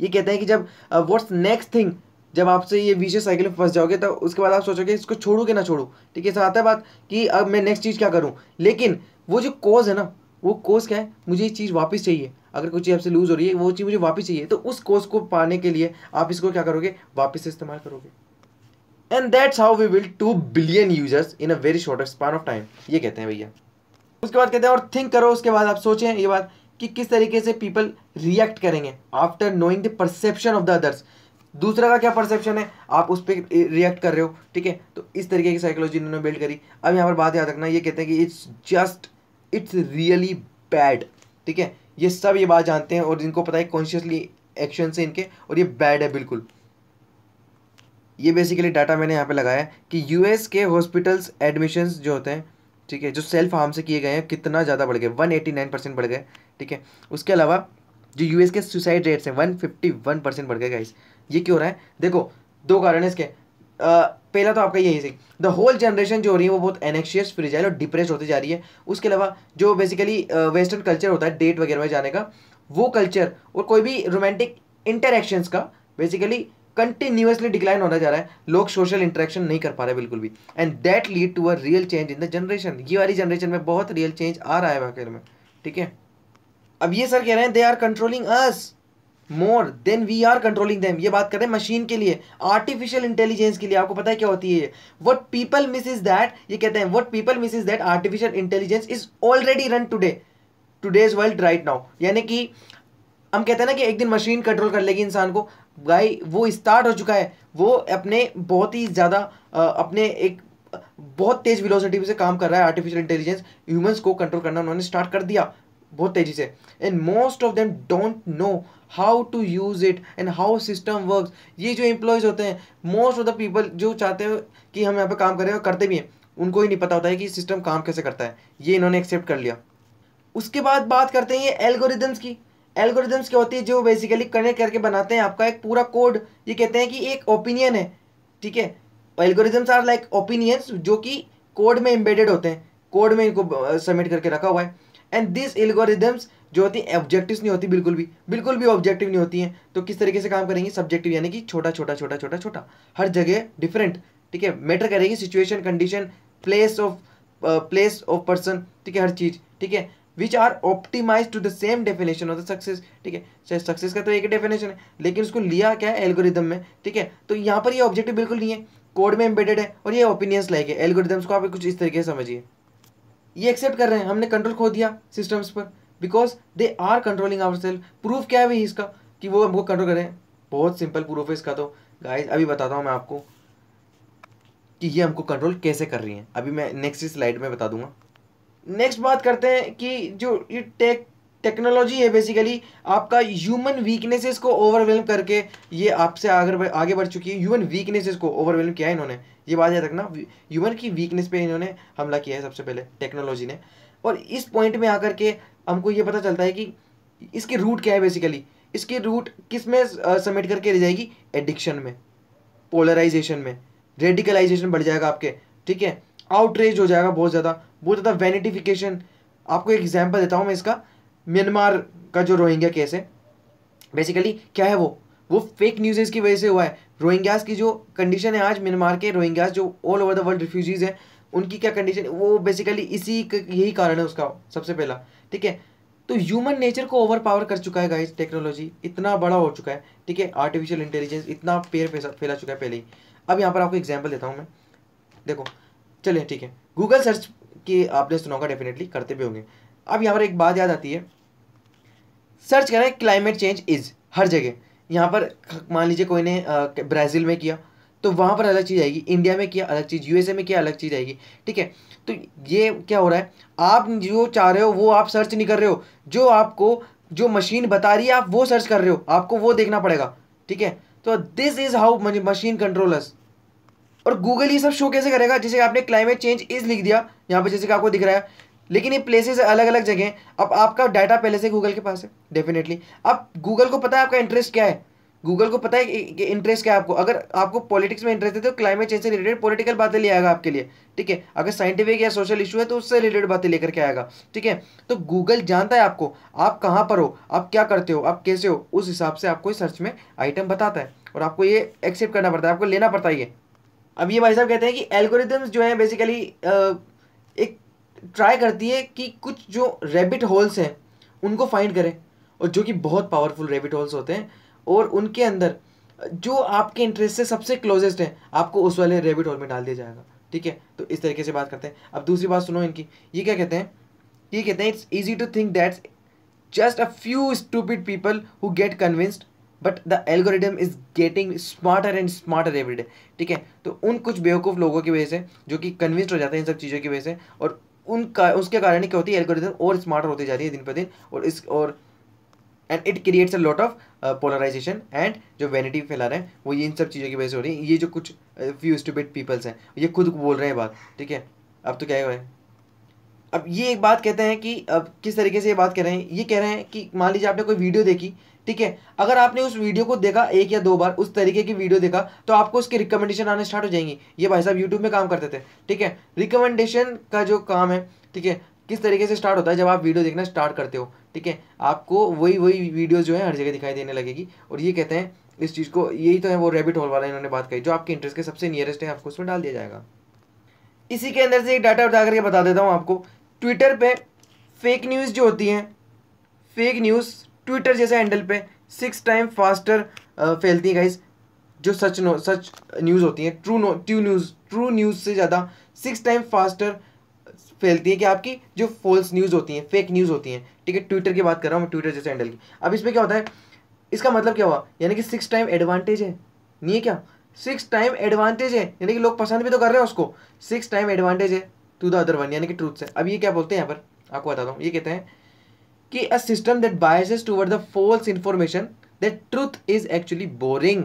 ये कहते हैं कि जब वॉट्स नेक्स्ट थिंग जब आपसे ये विशेष साइकिल में फंस जाओगे तो उसके बाद आप सोचोगे इसको छोड़ू कि ना छोड़ू ठीक है साथ है बात कि अब मैं नेक्स्ट चीज़ क्या करूँ लेकिन वो जो कोज है ना वो कॉज क्या है मुझे ये चीज़ वापस चाहिए अगर कोई चीज़ आपसे लूज़ हो रही है वो चीज़ मुझे वापस चाहिए तो उस कोज को पाने के लिए आप इसको क्या करोगे वापस इस्तेमाल करोगे and that's how we will two billion users in a very short span of time ये कहते हैं भैया उसके बाद कहते हैं और थिंक करो उसके बाद आप सोचें ये बात कि किस तरीके से पीपल रिएक्ट करेंगे after knowing the perception of the others दूसरा का क्या परसेप्शन है आप उस पर रिएक्ट कर रहे हो ठीक है तो इस तरीके की साइकोलॉजी इन्होंने बिल्ड करी अब यहाँ पर बात याद रखना ये कहते हैं कि it's just it's really bad ठीक है ये सब ये बात जानते हैं और जिनको पता है कॉन्शियसली एक्शन से इनके और ये बैड है बिल्कुल ये बेसिकली डाटा मैंने यहाँ पे लगाया कि यूएस के हॉस्पिटल्स एडमिशंस जो होते हैं ठीक है जो सेल्फ हार्म से किए गए हैं कितना ज़्यादा बढ़ गए वन एटी नाइन परसेंट बढ़ गए ठीक है उसके अलावा जो यूएस के सुसाइड रेट्स हैं वन फिफ्टी वन परसेंट बढ़ गए गाइस ये क्यों हो रहा है देखो दो कारण है इसके आ, पहला तो आपका यही सही द होल जनरेशन जो हो रही है वो बहुत एनेक्शियस फ्रिजाइल और डिप्रेस होती जा रही है उसके अलावा जो बेसिकली वेस्टर्न कल्चर होता है डेट वगैरह में जाने का वो कल्चर और कोई भी रोमांटिक इंटरेक्शंस का बेसिकली कंटिन्यूसली डिक्लाइन होना जा रहा है लोग सोशल इंटरेक्शन नहीं कर पा रहे बिल्कुल भी and that lead to a real change in the generation ये वाली जनरेशन में बहुत रियल चेंज आ रहा है वाकई में ठीक है अब ये सर कह रहे हैं they are controlling us more than we are controlling them ये बात करें मशीन के लिए आर्टिफिशियल इंटेलिजेंस के लिए आपको पता है क्या होती है what people miss is that ये कहते हैं what people miss is that artificial intelligence is already run today today is world right now यानी कि हम कहते हैं ना कि एक दिन मशीन कंट्रोल कर लेगी इंसान को गाय वो स्टार्ट हो चुका है वो अपने बहुत ही ज़्यादा अपने एक बहुत तेज विलोसिटी से काम कर रहा है आर्टिफिशियल इंटेलिजेंस ह्यूमंस को कंट्रोल करना उन्होंने स्टार्ट कर दिया बहुत तेजी से and most of them don't know how to use it and how system work ये जो एम्प्लॉयज़ होते हैं मोस्ट ऑफ द पीपल जो चाहते हैं कि हम यहाँ पे काम करें और करते भी हैं उनको ही नहीं पता होता है कि सिस्टम काम कैसे करता है ये इन्होंने एक्सेप्ट कर लिया उसके बाद बात करते हैं ये एल्गोरिदम्स की एल्गोरिदम्स क्या होती है जो बेसिकली कनेक्ट करके बनाते हैं आपका एक पूरा कोड ये कहते हैं कि एक ओपिनियन है ठीक है एल्गोरिदम्स आर लाइक ओपिनियंस जो कि कोड में एम्बेडेड होते हैं कोड में इनको सबमिट करके रखा हुआ है एंड दिस एल्गोरिदम्स जो होती हैं ऑब्जेक्टिव नहीं होती बिल्कुल भी बिल्कुल भी ऑब्जेक्टिव नहीं होती हैं तो किस तरीके से काम करेंगी सब्जेक्टिव यानी कि छोटा छोटा छोटा छोटा छोटा हर जगह डिफरेंट ठीक है मैटर करेगी situation condition place of place of person ठीक है हर चीज़ ठीक है which are optimize to the same definition of the success ठीक है सक्सेस का तो एक डेफिनेशन है लेकिन उसको लिया क्या है एल्गोरिदम में ठीक है तो यहाँ पर ये यह ऑब्जेक्टिव बिल्कुल नहीं है कोड में एम्बेडेड है और ये ओपिनियंस लाइक है एल्गोरिदम्स को आप कुछ इस तरीके से समझिए ये एक्सेप्ट कर रहे हैं हमने कंट्रोल खो दिया सिस्टम्स पर because they are controlling our self proof क्या है भाई इसका कि वो हमको कंट्रोल करें बहुत सिंपल प्रूफ है इसका तो गाइज अभी बताता हूँ मैं आपको कि ये हमको कंट्रोल कैसे कर रही हैं अभी मैं नेक्स्ट स्लाइड में बता दूंगा नेक्स्ट बात करते हैं कि जो ये टेक टेक्नोलॉजी है बेसिकली आपका ह्यूमन वीकनेसेस को ओवरवेलम करके ये आपसे आगे आगे बढ़ चुकी है ह्यूमन वीकनेसेस को ओवरवेलम किया है इन्होंने ये बात याद रखना ह्यूमन की वीकनेस पे इन्होंने हमला किया है सबसे पहले टेक्नोलॉजी ने और इस पॉइंट में आकर के हमको ये पता चलता है कि इसके रूट क्या है बेसिकली इसके रूट किस में समेट करके ले जाएगी एडिक्शन में पोलराइजेशन में रेडिकलाइजेशन बढ़ जाएगा आपके ठीक है आउटरेज हो जाएगा बहुत ज़्यादा बहुत ज़्यादा वेनिटिफिकेशन आपको एक एग्जाम्पल देता हूँ मैं इसका म्यांमार का जो रोहिंग्या केस है बेसिकली क्या है वो वो फेक न्यूज़ की वजह से हुआ है रोहिंग्यास की जो कंडीशन है आज म्यांमार के रोहिंग्यास जो all over the world refugees हैं उनकी क्या कंडीशन वो बेसिकली इसी यही कारण है उसका सबसे पहला ठीक है तो ह्यूमन नेचर को ओवर पावर कर चुका है गाइस टेक्नोलॉजी इतना बड़ा हो चुका है ठीक है आर्टिफिशियल इंटेलिजेंस इतना पेड़ फैला चुका है पहले ही अब यहाँ पर आपको एग्जाम्पल देता हूँ मैं देखो चलिए ठीक है गूगल सर्च की आपने सुना होगा डेफिनेटली करते भी होंगे अब यहाँ पर एक बात याद आती है सर्च करें क्लाइमेट चेंज इज़ हर जगह यहाँ पर मान लीजिए कोई ने ब्राज़ील में किया तो वहाँ पर अलग चीज़ आएगी इंडिया में क्या अलग चीज़ यूएसए में क्या अलग चीज़ आएगी ठीक है तो ये क्या हो रहा है आप जो चाह रहे हो वो आप सर्च नहीं कर रहे हो जो आपको जो मशीन बता रही है आप वो सर्च कर रहे हो आपको वो देखना पड़ेगा ठीक है तो this is how machine controllers और गूगल ये सब शो कैसे करेगा जैसे आपने क्लाइमेट चेंज इज लिख दिया यहाँ पर जैसे कि आपको दिख रहा है लेकिन ये प्लेसेस अलग अलग जगह अब आपका डाटा पहले से गूगल के पास है डेफिनेटली अब गूगल को पता है आपका इंटरेस्ट क्या है गूगल को पता है कि इंटरेस्ट क्या है आपको अगर आपको पॉलिटिक्स में इंटरेस्ट है तो क्लाइमेट चेंज से रिलेटेड पॉलिटिकल बातें ले आएगा आपके लिए ठीक है अगर साइंटिफिक या सोशल इशू है तो उससे रिलेटेड बातें लेकर के आएगा ठीक है तो गूगल जानता है आपको आप कहाँ पर हो आप क्या करते हो आप कैसे हो उस हिसाब से आपको सर्च में आइटम बताता है और आपको ये एक्सेप्ट करना पड़ता है आपको लेना पड़ता है ये अब ये भाई साहब कहते हैं कि एल्गोरिदम्स जो है बेसिकली एक ट्राई करती है कि कुछ जो रेबिट होल्स हैं उनको फाइंड करें और जो कि बहुत पावरफुल रेबिट होल्स होते हैं और उनके अंदर जो आपके इंटरेस्ट से सबसे क्लोजेस्ट है आपको उस वाले रेबिट होल में डाल दिया जाएगा ठीक है तो इस तरीके से बात करते हैं अब दूसरी बात सुनो इनकी ये क्या कहते हैं ये कहते हैं it's easy to think that's just a few stupid people who get convinced but the algorithm is getting smarter and smarter every day ठीक है तो उन कुछ बेवकूफ़ लोगों की वजह से जो कि कन्विंस्ड हो जाते हैं इन सब चीज़ों की वजह से और उनका उसके कारण क्या होती है एल्गोरिदम और स्मार्टर होती जा रही है दिन पर दिन और इस और and it creates a lot of polarization and जो वैनिटी फैला रहे हैं वो ये इन सब चीज़ों की वजह से हो रही है ये जो कुछ फ्यू स्टूबिट पीपल्स हैं ये खुद बोल रहे हैं बात ठीक है अब तो क्या हुआ है अब ये एक बात कहते हैं कि अब किस तरीके से ये बात कह रहे हैं ये कह रहे हैं कि मान लीजिए आपने कोई वीडियो देखी ठीक है अगर आपने उस वीडियो को देखा एक या दो बार उस तरीके की वीडियो देखा तो आपको उसके रिकमेंडेशन आने स्टार्ट हो जाएंगी ये भाई साहब यूट्यूब में काम करते थे ठीक है रिकमेंडेशन का जो काम है ठीक है किस तरीके से स्टार्ट होता है जब आप वीडियो देखना स्टार्ट करते हो ठीक है आपको वही वही वीडियो जो है हर जगह दिखाई देने लगेगी और ये कहते हैं इस चीज़ को यही तो है वो रेबिट होल वाला इन्होंने बात कही जो आपके इंटरेस्ट के सबसे नियरेस्ट है आपको उसमें डाल दिया जाएगा इसी के अंदर से एक डाटा उठा करके बता देता हूँ आपको ट्विटर पर फेक न्यूज़ जो होती हैं फेक न्यूज़ ट्विटर जैसे हैंडल पे सिक्स टाइम फास्टर फैलती है गाइज जो सच नो सच न्यूज़ होती हैं true no true news true news से ज़्यादा सिक्स टाइम फास्टर फैलती है कि आपकी जो फॉल्स न्यूज़ होती हैं फेक न्यूज़ होती हैं ठीक है ट्विटर की बात कर रहा हूँ ट्विटर जैसे हैंडल की अब इसमें क्या होता है इसका मतलब क्या हुआ यानी कि सिक्स टाइम एडवांटेज है नहीं है क्या सिक्स टाइम एडवांटेज है यानी कि लोग पसंद भी तो कर रहे हैं उसको सिक्स टाइम एडवांटेज है टू द अदर वन यानी कि ट्रूथ से अब ये क्या बोलते हैं यहाँ पर आपको बताता हूँ ये कहते हैं कि a system that biases toward the false information that truth is actually boring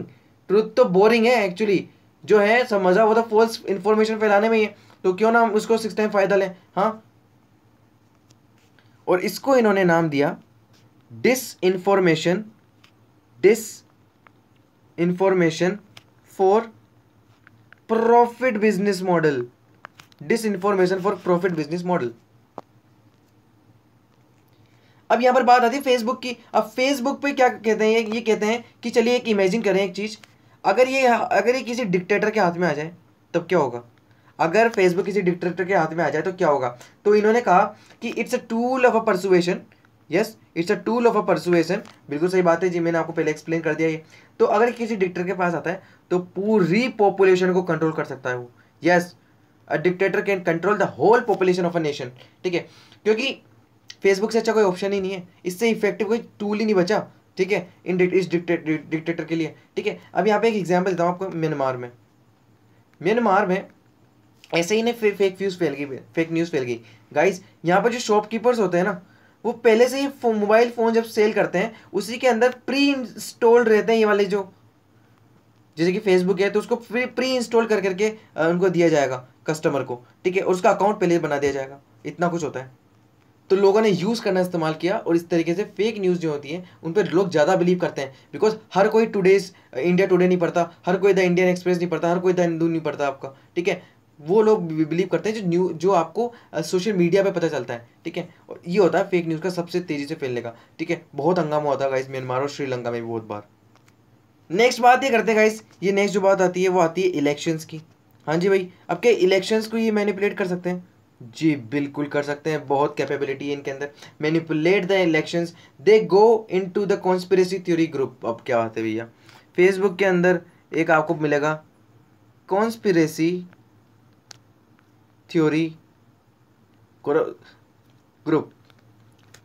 truth तो बोरिंग है एक्चुअली जो है समझा वो तो फॉल्स इन्फॉर्मेशन फैलाने में ही है तो क्यों ना हम उसको सिक्स टाइम फ़ायदा लें हाँ और इसको इन्होंने नाम दिया disinformation disinformation for profit business model disinformation for profit business model अब यहां पर बात आती है फेसबुक की अब फेसबुक पे क्या कहते हैं ये कहते हैं कि चलिए एक इमेजिन करें एक चीज़ अगर ये अगर ये किसी डिक्टेटर के हाथ में आ जाए तब क्या होगा अगर फेसबुक किसी डिक्टेटर के हाथ में आ जाए तो क्या होगा तो इन्होंने कहा कि it's a tool of a persuasion yes it's a tool of a persuasion बिल्कुल सही बात है जी मैंने आपको पहले एक्सप्लेन कर दिया ये तो अगर किसी डिक्टर के पास आता है तो पूरी पॉपुलेशन को कंट्रोल कर सकता है वो yes a dictator can control the whole population of a nation ठीक है क्योंकि फेसबुक से अच्छा कोई ऑप्शन ही नहीं है इससे इफेक्टिव कोई टूल ही नहीं बचा ठीक है इन इस डिक्टेटर के लिए ठीक है अब यहाँ पे एक एग्जाम्पल देता हूँ आपको म्यांमार में म्यांमार में ऐसे ही नहीं फेक व्यूज़ फैल गई फेक न्यूज़ फैल गई गाइज यहाँ पर जो शॉपकीपर्स होते हैं ना वो पहले से ही फो, मोबाइल फ़ोन जब सेल करते हैं उसी के अंदर प्री इंस्टॉल्ड रहते हैं ये वाले जो जैसे कि फेसबुक है तो उसको प्री प्री इंस्टॉल कर करके उनको दिया जाएगा कस्टमर को ठीक है और उसका अकाउंट पहले बना दिया जाएगा इतना कुछ होता है तो लोगों ने यूज़ करना इस्तेमाल किया और इस तरीके से फेक न्यूज़ जो होती है उन पर लोग ज़्यादा बिलीव करते हैं बिकॉज हर कोई टुडेज इंडिया टुडे नहीं पढ़ता हर कोई द इंडियन एक्सप्रेस नहीं पढ़ता हर कोई द हिंदू नहीं पढ़ता आपका ठीक है वो लोग बिलीव करते हैं जो न्यू जो आपको सोशल मीडिया पे पता चलता है ठीक है और ये होता है फेक न्यूज़ का सबसे तेज़ी से फैलने का ठीक है बहुत हंगामा होता है गाइस म्यांमार और श्रीलंका में भी बहुत बार नेक्स्ट बात ये करते हैं गाइस ये नेक्स्ट जो बात आती है वो आती है इलेक्शंस की हाँ जी भाई अब क्या इलेक्शंस को ये मैनिपुलेट कर सकते हैं जी बिल्कुल कर सकते हैं बहुत कैपेबिलिटी है इनके अंदर manipulate the elections they go in to the conspiracy theory group अब क्या बात है भैया फेसबुक के अंदर एक आपको मिलेगा कॉन्स्पिरेसी थ्योरी ग्रुप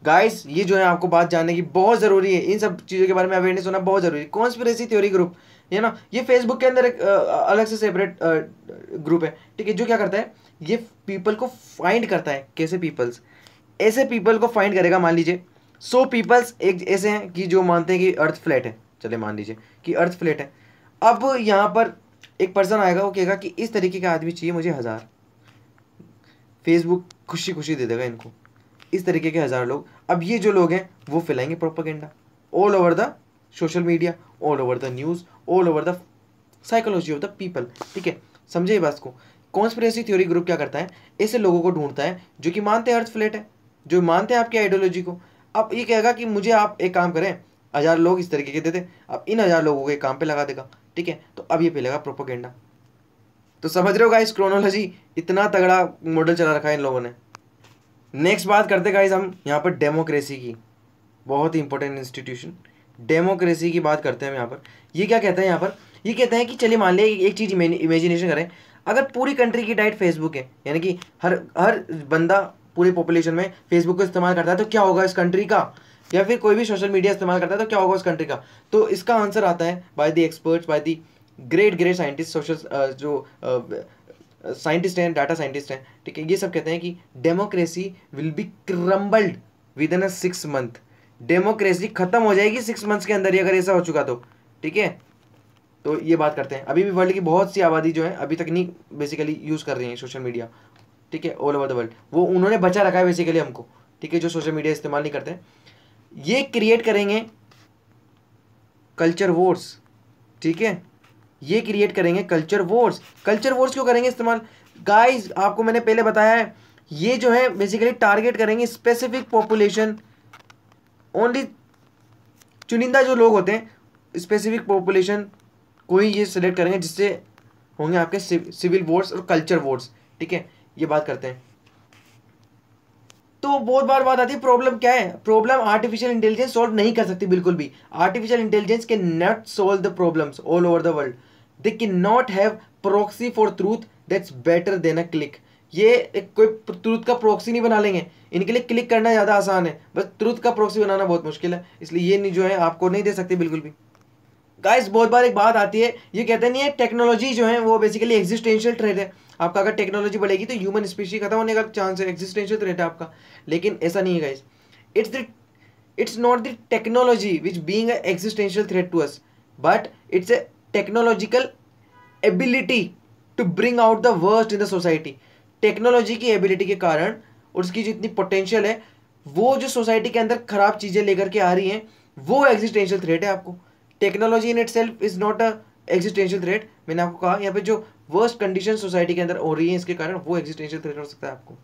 गाइस ये जो है आपको बात जानने की बहुत ज़रूरी है इन सब चीज़ों के बारे में अवेयरनेस होना बहुत ज़रूरी है कॉन्स्पिरेसी थ्योरी ग्रुप ये ना ये फेसबुक के अंदर एक अलग से सेपरेट ग्रुप है ठीक है जो क्या करता है ये पीपल को फाइंड करता है कैसे पीपल्स ऐसे पीपल को फाइंड करेगा मान लीजिए सो पीपल्स एक ऐसे हैं कि जो मानते हैं कि अर्थ फ्लैट है चले मान लीजिए कि अर्थ फ्लैट है अब यहाँ पर एक पर्सन आएगा वो कहेगा कि इस तरीके का आदमी चाहिए मुझे हज़ार फेसबुक खुशी खुशी दे देगा इनको इस तरीके के हज़ार लोग अब ये जो लोग हैं वो फैलाएंगे propaganda all over the social media all over the news all over the psychology of the people ठीक है समझे बात को कॉन्स्परेसी थ्योरी ग्रुप क्या करता है ऐसे लोगों को ढूंढता है जो कि मानते हैं अर्थ फ्लैट है जो मानते हैं आपकी आइडियोलॉजी को अब ये कहेगा कि मुझे आप एक काम करें हज़ार लोग इस तरीके के देते अब इन हज़ार लोगों को एक काम पे लगा देगा ठीक है तो अब ये फैलेगा प्रोपोगेंडा तो समझ रहे हो गाइस क्रोनोलॉजी इतना तगड़ा मॉडल चला रखा है इन लोगों ने नेक्स्ट बात करते गाइस हम यहाँ पर डेमोक्रेसी की बहुत ही इंपॉर्टेंट इंस्टीट्यूशन डेमोक्रेसी की बात करते हैं हम यहाँ पर ये क्या कहते हैं यहाँ पर ये कहते हैं कि चलिए मान लिया एक चीज़ इमेजिनेशन करें अगर पूरी कंट्री की डाइट फेसबुक है यानी कि हर हर बंदा पूरी पॉपुलेशन में फेसबुक का इस्तेमाल करता है तो क्या होगा इस कंट्री का या फिर कोई भी सोशल मीडिया इस्तेमाल करता है तो क्या होगा उस कंट्री का तो इसका आंसर आता है by the experts by the great great scientist social जो साइंटिस्ट uh, हैं डाटा साइंटिस्ट हैं ठीक है ये सब कहते हैं कि democracy will be crumbled within a six month democracy खत्म हो जाएगी सिक्स मंथ्स के अंदर ही अगर ऐसा हो चुका तो ठीक है तो ये बात करते हैं अभी भी वर्ल्ड की बहुत सी आबादी जो है अभी तक नहीं बेसिकली यूज़ कर रही है सोशल मीडिया ठीक है ऑल ओवर द वर्ल्ड वो उन्होंने बचा रखा है बेसिकली हमको ठीक है जो सोशल मीडिया इस्तेमाल नहीं करते ये क्रिएट करेंगे कल्चर वोर्स ठीक है ये क्रिएट करेंगे कल्चर वोर्स कल्चर वोर्स क्यों करेंगे इस्तेमाल गाइस आपको मैंने पहले बताया है ये जो है बेसिकली टारगेट करेंगे स्पेसिफिक पॉपुलेशन ओनली चुनिंदा जो लोग होते हैं स्पेसिफिक पॉपुलेशन को ही ये सिलेक्ट करेंगे जिससे होंगे आपके सिविल वोर्स और कल्चर वोट्स ठीक है ये बात करते हैं तो बहुत बार बात आती है प्रॉब्लम क्या है प्रॉब्लम आर्टिफिशियल इंटेलिजेंस सॉल्व नहीं कर सकती बिल्कुल भी आर्टिफिशियल इंटेलिजेंस के not solve the problems all over the world they can not have proxy for truth that's better than a click ये एक कोई ट्रूथ का प्रोक्सी नहीं बना लेंगे इनके लिए क्लिक करना ज़्यादा आसान है बस ट्रूथ का प्रोक्सी बनाना बहुत मुश्किल है इसलिए ये नहीं जो है आपको नहीं दे सकते बिल्कुल भी गाइस बहुत बार एक बात आती है ये कहते नहीं है टेक्नोलॉजी जो है वो बेसिकली एग्जिस्टेंशियल थ्रेट है आपका अगर टेक्नोलॉजी बढ़ेगी तो ह्यूमन स्पीशी खत्म होने का चांस है एग्जिस्टेंशियल थ्रेट है आपका लेकिन ऐसा नहीं है guys it's the it's not the technology which being existential threat to us but it's a technological ability to bring out the worst in the society technology की एबिलिटी के कारण उसकी जितनी पोटेंशियल है वो जो सोसाइटी के अंदर खराब चीज़ें लेकर के आ रही हैं वो एग्जिस्टेंशियल थ्रेट है आपको technology in itself is not a existential threat मैंने आपको कहा यहाँ पे जो वर्स्ट कंडीशन सोसाइटी के अंदर हो रही है इसके कारण वो एग्जिस्टेंशियल थ्रेट हो सकता है आपको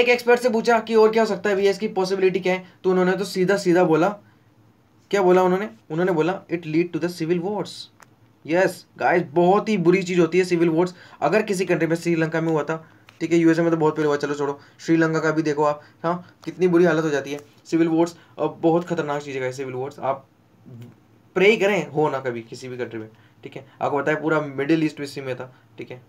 एक एक्सपर्ट से पूछा कि और क्या हो सकता है वीएस की पॉसिबिलिटी क्या है तो उन्होंने तो सीधा सीधा बोला क्या बोला उन्होंने उन्होंने बोला it lead to the civil wars yes guys बहुत ही बुरी चीज़ होती है सिविल वॉर्स अगर किसी कंट्री में श्रीलंका में हुआ था ठीक है यूएसए में तो बहुत पहले हुआ चलो छोड़ो श्रीलंका का भी देखो आप हाँ कितनी बुरी हालत हो जाती है सिविल वॉर्स बहुत खतरनाक चीज़ है सिविल वॉर्स आप प्रे करें हो ना कभी किसी भी कंट्री में ठीक है आपको बताया पूरा मिडिल ईस्ट विश्व में था ठीक है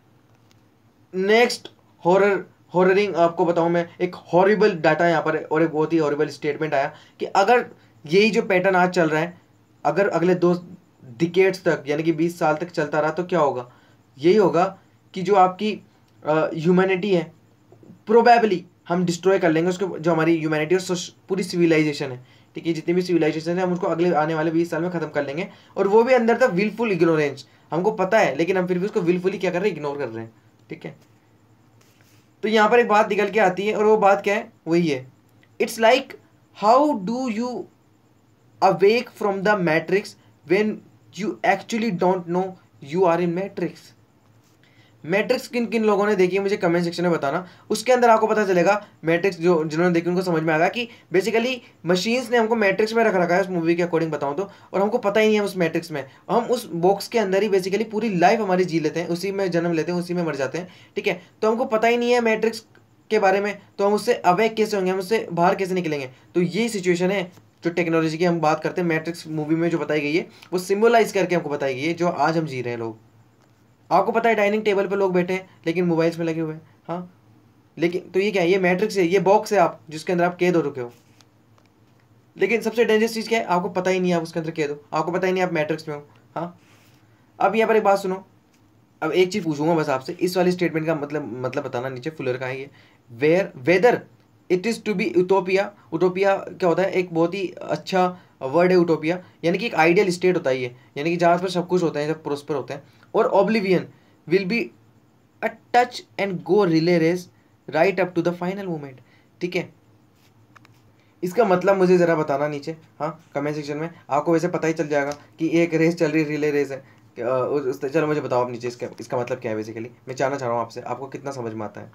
नेक्स्ट हॉरर हॉररिंग आपको बताऊं मैं एक हॉरिबल डाटा यहाँ पर और एक बहुत ही हॉरिबल स्टेटमेंट आया कि अगर यही जो पैटर्न आज चल रहा है अगर अगले दो डिकेट्स तक यानी कि बीस साल तक चलता रहा तो क्या होगा यही होगा कि जो आपकी ह्यूमैनिटी है प्रोबेबली हम डिस्ट्रॉय कर लेंगे उसके जो हमारी ह्यूमैनिटी और पूरी सिविलाइजेशन है ठीक है जितनी भी सिविलाइजेशन है हम उसको अगले आने वाले बीस साल में खत्म कर लेंगे और वो भी अंदर था विलफुल इग्नोरेंस हमको पता है लेकिन हम फिर भी उसको विलफुली क्या कर रहे हैं इग्नोर कर रहे हैं ठीक है तो यहाँ पर एक बात निकल के आती है और वो बात क्या है वही है it's like how do you awake from the matrix when you actually don't know you are in matrix matrix किन किन लोगों ने देखी है मुझे कमेंट सेक्शन में बताना उसके अंदर आपको पता चलेगा मैट्रिक्स जो जिन्होंने देखी उनको समझ में आएगा कि बेसिकली मशीन्स ने हमको मैट्रिक्स में रख रखा है उस मूवी के अकॉर्डिंग बताऊं तो और हमको पता ही नहीं है उस मैट्रिक्स में हम उस बॉक्स के अंदर ही बेसिकली पूरी लाइफ हमारी जी लेते हैं उसी में जन्म लेते हैं उसी में मर जाते हैं ठीक है तो हमको पता ही नहीं है मैट्रिक्स के बारे में तो हम उससे अवेक कैसे होंगे हम उससे बाहर कैसे निकलेंगे तो यही सिचुएशन है जो टेक्नोलॉजी की हम बात करते हैं मैट्रिक्स मूवी में जो बताई गई है वो सिम्बोलाइज करके हमको बताई गई है जो आज हम जी रहे हैं लोग आपको पता है डाइनिंग टेबल पर लोग बैठे हैं लेकिन मोबाइल्स में लगे हुए हैं हाँ लेकिन तो ये क्या है ये मैट्रिक्स है ये बॉक्स है आप जिसके अंदर आप कैद हो रुके हो लेकिन सबसे डेंजरस चीज़ क्या है आपको पता ही नहीं आप उसके अंदर कैद हो आपको पता ही नहीं आप मैट्रिक्स में हो हाँ अब यहाँ पर एक बात सुनो अब एक चीज़ पूछूंगा बस आपसे इस वाली स्टेटमेंट का मतलब मतलब बताना नीचे फुलर का है ये where whether it is to be utopia utopia क्या होता है एक बहुत ही अच्छा वर्ड है यूटोपिया यानी कि एक आइडियल स्टेट होता है ये यानी कि जहाँ पर सब कुछ होता है जब प्रोस्पर होते हैं और oblivion will be a touch and go relay race right up to the final moment ठीक है इसका मतलब मुझे ज़रा बताना नीचे हाँ कमेंट सेक्शन में आपको वैसे पता ही चल जाएगा कि एक रेस चल रही रिले रेस है चलो मुझे बताओ आप नीचे इसका इसका मतलब क्या है बेसिकली मैं जानना चाह रहा हूँ आपसे आपको कितना समझ में आता है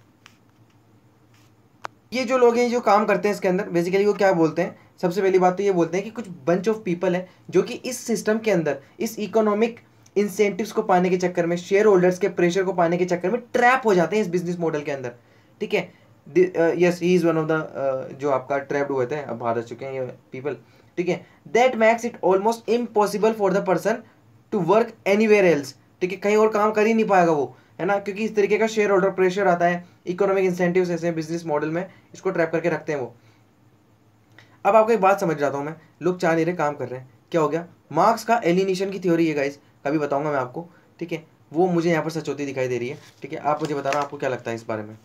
ये जो लोग हैं जो काम करते हैं इसके अंदर बेसिकली वो क्या बोलते हैं सबसे पहली बात तो ये बोलते हैं कि कुछ बंच ऑफ पीपल है जो कि इस सिस्टम के अंदर इस इकोनॉमिक इंसेंटिव्स को पाने के चक्कर में शेयर होल्डर्स के प्रेशर को पाने के चक्कर में ट्रैप हो जाते हैं इस बिजनेस मॉडल के अंदर ठीक है yes he is one of the जो आपका ट्रैप्ड हुए थे अब बाहर आ चुके हैं ये पीपल ठीक है that makes it almost impossible for the person to work anywhere else ठीक है कहीं और काम कर ही नहीं पाएगा वो है ना क्योंकि इस तरीके का शेयर होल्डर प्रेशर आता है इकोनॉमिक इंसेंटिव ऐसे बिजनेस मॉडल में इसको ट्रैप करके रखते हैं वो अब आपको एक बात समझ जाता हूँ मैं लोग चाह नहीं रहे काम कर रहे हैं क्या हो गया मार्क्स का एलिनेशन की थ्योरी है गाइज कभी बताऊंगा मैं आपको ठीक है वो मुझे यहाँ पर सच होती दिखाई दे रही है ठीक है आप मुझे बताना आपको क्या लगता है इस बारे में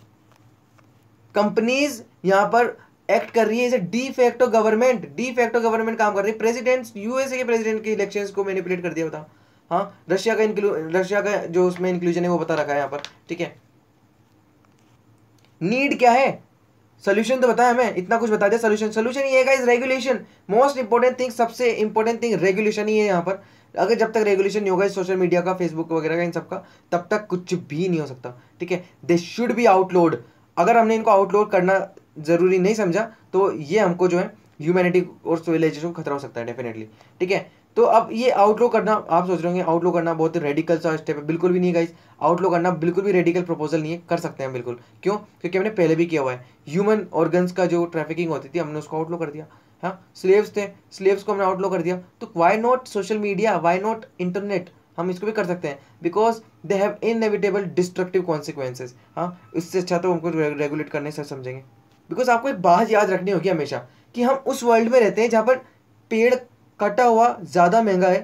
कंपनीज यहाँ पर एक्ट कर रही है इसे de facto government de facto government काम कर रही है प्रेसिडेंट यूएसए के प्रेसिडेंट के इलेक्शंस को मैनिपुलेट कर दिया बताओ हाँ रशिया का इंक्लू रशिया का जो उसमें इंक्लूजन है वो बता रखा है यहाँ पर ठीक है नीड क्या है सोल्यूशन तो बताया हमें इतना कुछ बता दिया सोल्यूशन सोल्यूशन ये है रेगुलेशन मोस्ट इंपॉर्टेंट थिंग सबसे इंपॉर्टेंट थिंग रेगुलेशन ही है यहाँ पर अगर जब तक रेगुलेशन नहीं होगा सोशल मीडिया का फेसबुक वगैरह का इन सब का तब तक कुछ भी नहीं हो सकता ठीक है दे शुड बी आउटलोड अगर हमने इनको आउटलोड करना जरूरी नहीं समझा तो ये हमको जो है ह्यूमैनिटी और सिविलाइजेशन को खतरा हो सकता है डेफिनेटली ठीक है तो अब ये आउटलो करना आप सोच रहे होंगे आउटलो करना बहुत रेडिकल सा स्टेप है बिल्कुल भी नहीं गाइस आउटलो करना बिल्कुल भी रेडिकल प्रपोजल नहीं है कर सकते हैं बिल्कुल क्यों क्योंकि हमने पहले भी किया हुआ है ह्यूमन ऑर्गन्स का जो ट्रैफिकिंग होती थी हमने उसको आउटलो कर दिया हाँ स्लेव्स थे स्लेव्स को हमने आउटलो कर दिया तो why not social media why not internet हम इसको भी कर सकते हैं because they have inevitable destructive consequences हाँ इससे अच्छा तो हमको रेगुलेट करने से समझेंगे बिकॉज आपको एक बात याद रखनी होगी हमेशा कि हम उस वर्ल्ड में रहते हैं जहाँ पर पेड़ कटा हुआ ज़्यादा महंगा है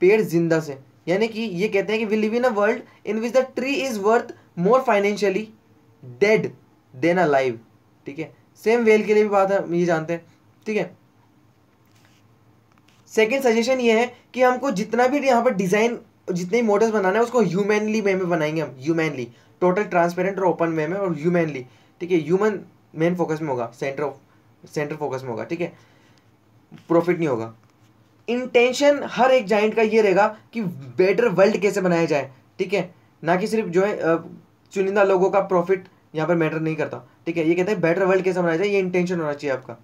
पेड़ जिंदा से यानी कि ये कहते हैं कि we live in a world in which the tree is worth more financially dead than alive ठीक है सेम वेल के लिए भी बात है ये जानते हैं ठीक है सेकेंड सजेशन ये है कि हमको जितना भी यहाँ पर डिज़ाइन जितने मॉडल्स बनाना है उसको ह्यूमैनली वे में बनाएंगे हम ह्यूमैनली टोटल ट्रांसपेरेंट और ओपन वे में और ह्यूमैनली ठीक है ह्यूमन मेन फोकस में होगा सेंटर ऑफ सेंटर फोकस में होगा ठीक है प्रॉफिट नहीं होगा इंटेंशन हर एक जाइंट का ये रहेगा कि बेटर वर्ल्ड कैसे बनाया जाए ठीक है ना कि सिर्फ जो है चुनिंदा लोगों का प्रॉफिट यहाँ पर मैटर नहीं करता ठीक है ये कहते हैं बेटर वर्ल्ड कैसे बनाया जाए ये इंटेंशन होना चाहिए आपका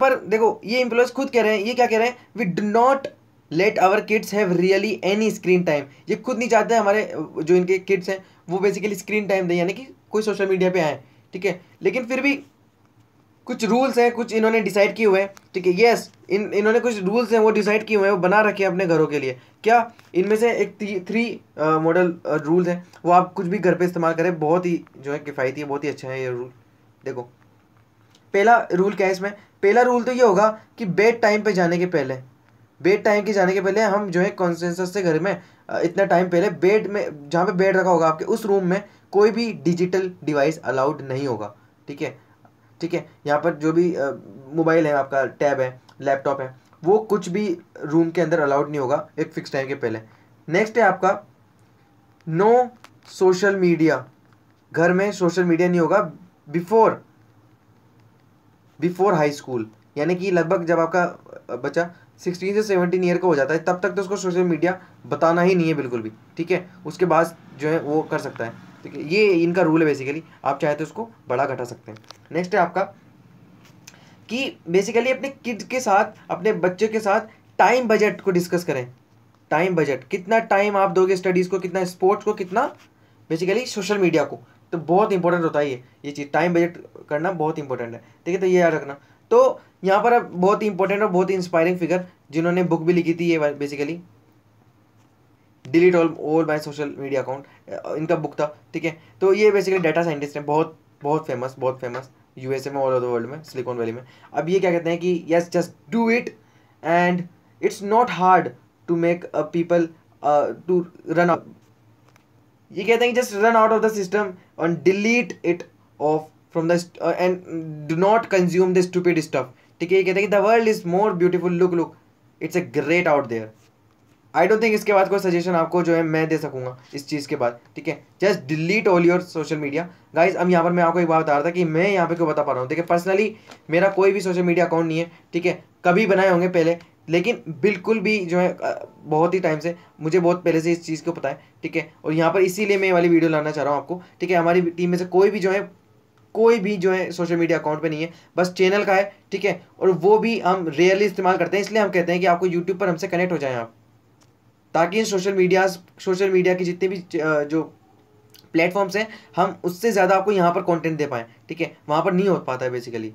पर देखो ये इंप्लॉयज खुद कह रहे हैं ये क्या कह रहे हैं we do not let our kids have really any screen time ये खुद नहीं चाहते हमारे जो इनके किड्स हैं वो बेसिकली स्क्रीन टाइम दें यानी कि कोई सोशल मीडिया पे आए ठीक है लेकिन फिर भी कुछ रूल्स हैं कुछ इन्होंने डिसाइड किए हुए हैं ठीक है येस इन इन्होंने कुछ रूल्स हैं वो डिसाइड किए हुए हैं वो बना रखे हैं अपने घरों के लिए क्या इनमें से एक थ्री मॉडल रूल्स हैं वो आप कुछ भी घर पे इस्तेमाल करें बहुत ही जो है किफ़ायती है बहुत ही अच्छा है ये रूल देखो पहला रूल क्या है इसमें पहला रूल तो ये होगा कि बेड टाइम पर जाने के पहले बेड टाइम के जाने के पहले हम जो है कॉन्सेंसस से घर में uh, इतना टाइम पहले बेड में जहाँ पर बेड रखा होगा आपके उस रूम में कोई भी डिजिटल डिवाइस अलाउड नहीं होगा ठीक है ठीक है यहाँ पर जो भी मोबाइल है आपका टैब है लैपटॉप है वो कुछ भी रूम के अंदर अलाउड नहीं होगा एक फिक्स टाइम के पहले नेक्स्ट है आपका नो सोशल मीडिया घर में सोशल मीडिया नहीं होगा बिफोर बिफोर हाई स्कूल यानी कि लगभग जब आपका बच्चा सिक्सटीन से सेवनटीन ईयर का हो जाता है तब तक तो उसको सोशल मीडिया बताना ही नहीं है बिल्कुल भी ठीक है उसके बाद जो है वो कर सकता है ठीक है ये इनका रूल है बेसिकली आप चाहे तो इसको बड़ा घटा सकते हैं नेक्स्ट है आपका कि बेसिकली अपने किड के साथ अपने बच्चे के साथ टाइम बजट को डिस्कस करें टाइम बजट कितना टाइम आप दोगे स्टडीज़ को कितना स्पोर्ट्स को कितना बेसिकली सोशल मीडिया को तो बहुत इंपॉर्टेंट होता है ये ये चीज़ टाइम बजट करना बहुत इंपॉर्टेंट है ठीक है तो ये याद रखना तो यहाँ पर अब बहुत इंपॉर्टेंट और बहुत इंस्पायरिंग फिगर जिन्होंने बुक भी लिखी थी ये basically delete all all my social media account इनका बुक था ठीक है तो ये बेसिकली डाटा साइंटिस्ट हैं बहुत बहुत फेमस बहुत फेमस यूएसए में ऑल ओवर वर्ल्ड में सिलिकॉन वैली में अब ये क्या कहते हैं कि yes just do it and it's not hard to make a people to run out ये कहते हैं कि just run out of the system and delete it off from the and do not consume to stupid stuff ठीक है ये कहते हैं कि the world is more beautiful look look it's a great out there I don't think इसके बाद कोई सजेशन आपको जो है मैं दे सकूंगा इस चीज़ के बाद ठीक है just delete all your social media guys अब यहाँ पर मैं आपको एक बात बता रहा था कि मैं यहाँ पे क्यों बता पा रहा हूँ देखिए पर्सनली मेरा कोई भी सोशल मीडिया अकाउंट नहीं है ठीक है कभी बनाए होंगे पहले लेकिन बिल्कुल भी जो है बहुत ही टाइम से मुझे बहुत पहले से इस चीज़ को पता है ठीक है और यहाँ पर इसीलिए मैं वाली वीडियो लाना चाह रहा हूँ आपको ठीक है हमारी टीम में से कोई भी जो है कोई भी जो है सोशल मीडिया अकाउंट पे नहीं है बस चैनल का है ठीक है और वो भी हम रेयरली इस्तेमाल करते हैं इसलिए हम कहते हैं कि आपको यूट्यूब पर हमसे कनेक्ट हो जाएं आप ताकि इन सोशल मीडिया सोशल मीडिया के जितने भी जो प्लेटफॉर्म्स हैं हम उससे ज़्यादा आपको यहाँ पर कंटेंट दे पाएँ ठीक है वहाँ पर नहीं हो पाता है बेसिकली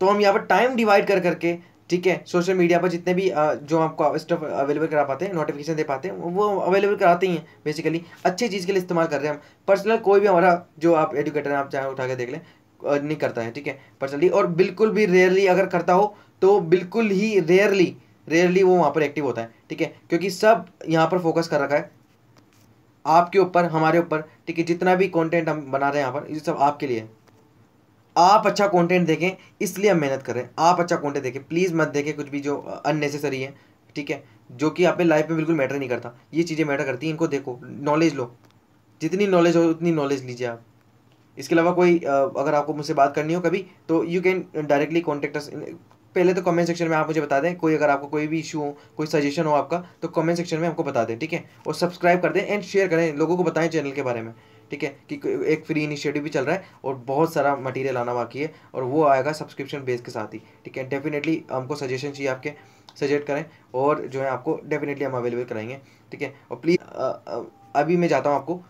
तो हम यहाँ पर टाइम डिवाइड कर करके ठीक है सोशल मीडिया पर जितने भी जो आपको स्टफ अवेलेबल करा पाते हैं नोटिफिकेशन दे पाते हैं वो अवेलेबल कराते ही हैं बेसिकली अच्छी चीज़ के लिए इस्तेमाल कर रहे हैं हम पर्सनल कोई भी हमारा जो आप एजुकेटर हैं आप चाहे उठा के देख लें नहीं करता है ठीक है पर्सनली और बिल्कुल भी रेयरली अगर करता हो तो बिल्कुल ही रेयरली रेयरली वो वहाँ पर एक्टिव होता है ठीक है क्योंकि सब यहाँ पर फोकस कर रखा है आपके ऊपर हमारे ऊपर ठीक है जितना भी कंटेंट हम बना रहे हैं यहाँ पर ये सब आपके लिए आप अच्छा कंटेंट देखें इसलिए हम मेहनत कर रहे हैं आप अच्छा कंटेंट देखें प्लीज़ मत देखें कुछ भी जो अननेसेसरी है ठीक है जो कि आपके लाइफ में बिल्कुल मैटर नहीं करता ये चीज़ें मैटर करती हैं इनको देखो नॉलेज लो जितनी नॉलेज हो उतनी नॉलेज लीजिए आप इसके अलावा कोई अगर आपको मुझसे बात करनी हो कभी तो you can directly contact us पहले तो कमेंट सेक्शन में आप मुझे बता दें कोई अगर आपको कोई भी इशू हो कोई सजेशन हो आपका तो कमेंट सेक्शन में हमको बता दें ठीक है और सब्सक्राइब कर दें एंड शेयर करें लोगों को बताएं चैनल के बारे में ठीक है कि एक फ्री इनिशिएटिव भी चल रहा है और बहुत सारा मटेरियल आना बाकी है और वो आएगा सब्सक्रिप्शन बेस के साथ ही ठीक है डेफिनेटली हमको सजेशन चाहिए आपके सजेस्ट करें और जो है आपको डेफिनेटली हम अवेलेबल कराएंगे ठीक है और प्लीज़ अभी मैं जाता हूँ आपको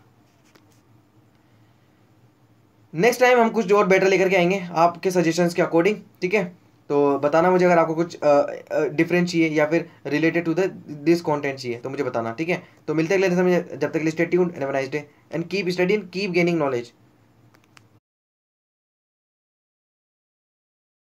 नेक्स्ट टाइम हम कुछ और बेटर लेकर के आएंगे आपके सजेशंस के अकॉर्डिंग ठीक है तो बताना मुझे अगर आपको कुछ डिफरेंट चाहिए या फिर related to the this content चाहिए तो मुझे बताना ठीक है तो मिलते अगले जब तक list day and keep study and keep gaining knowledge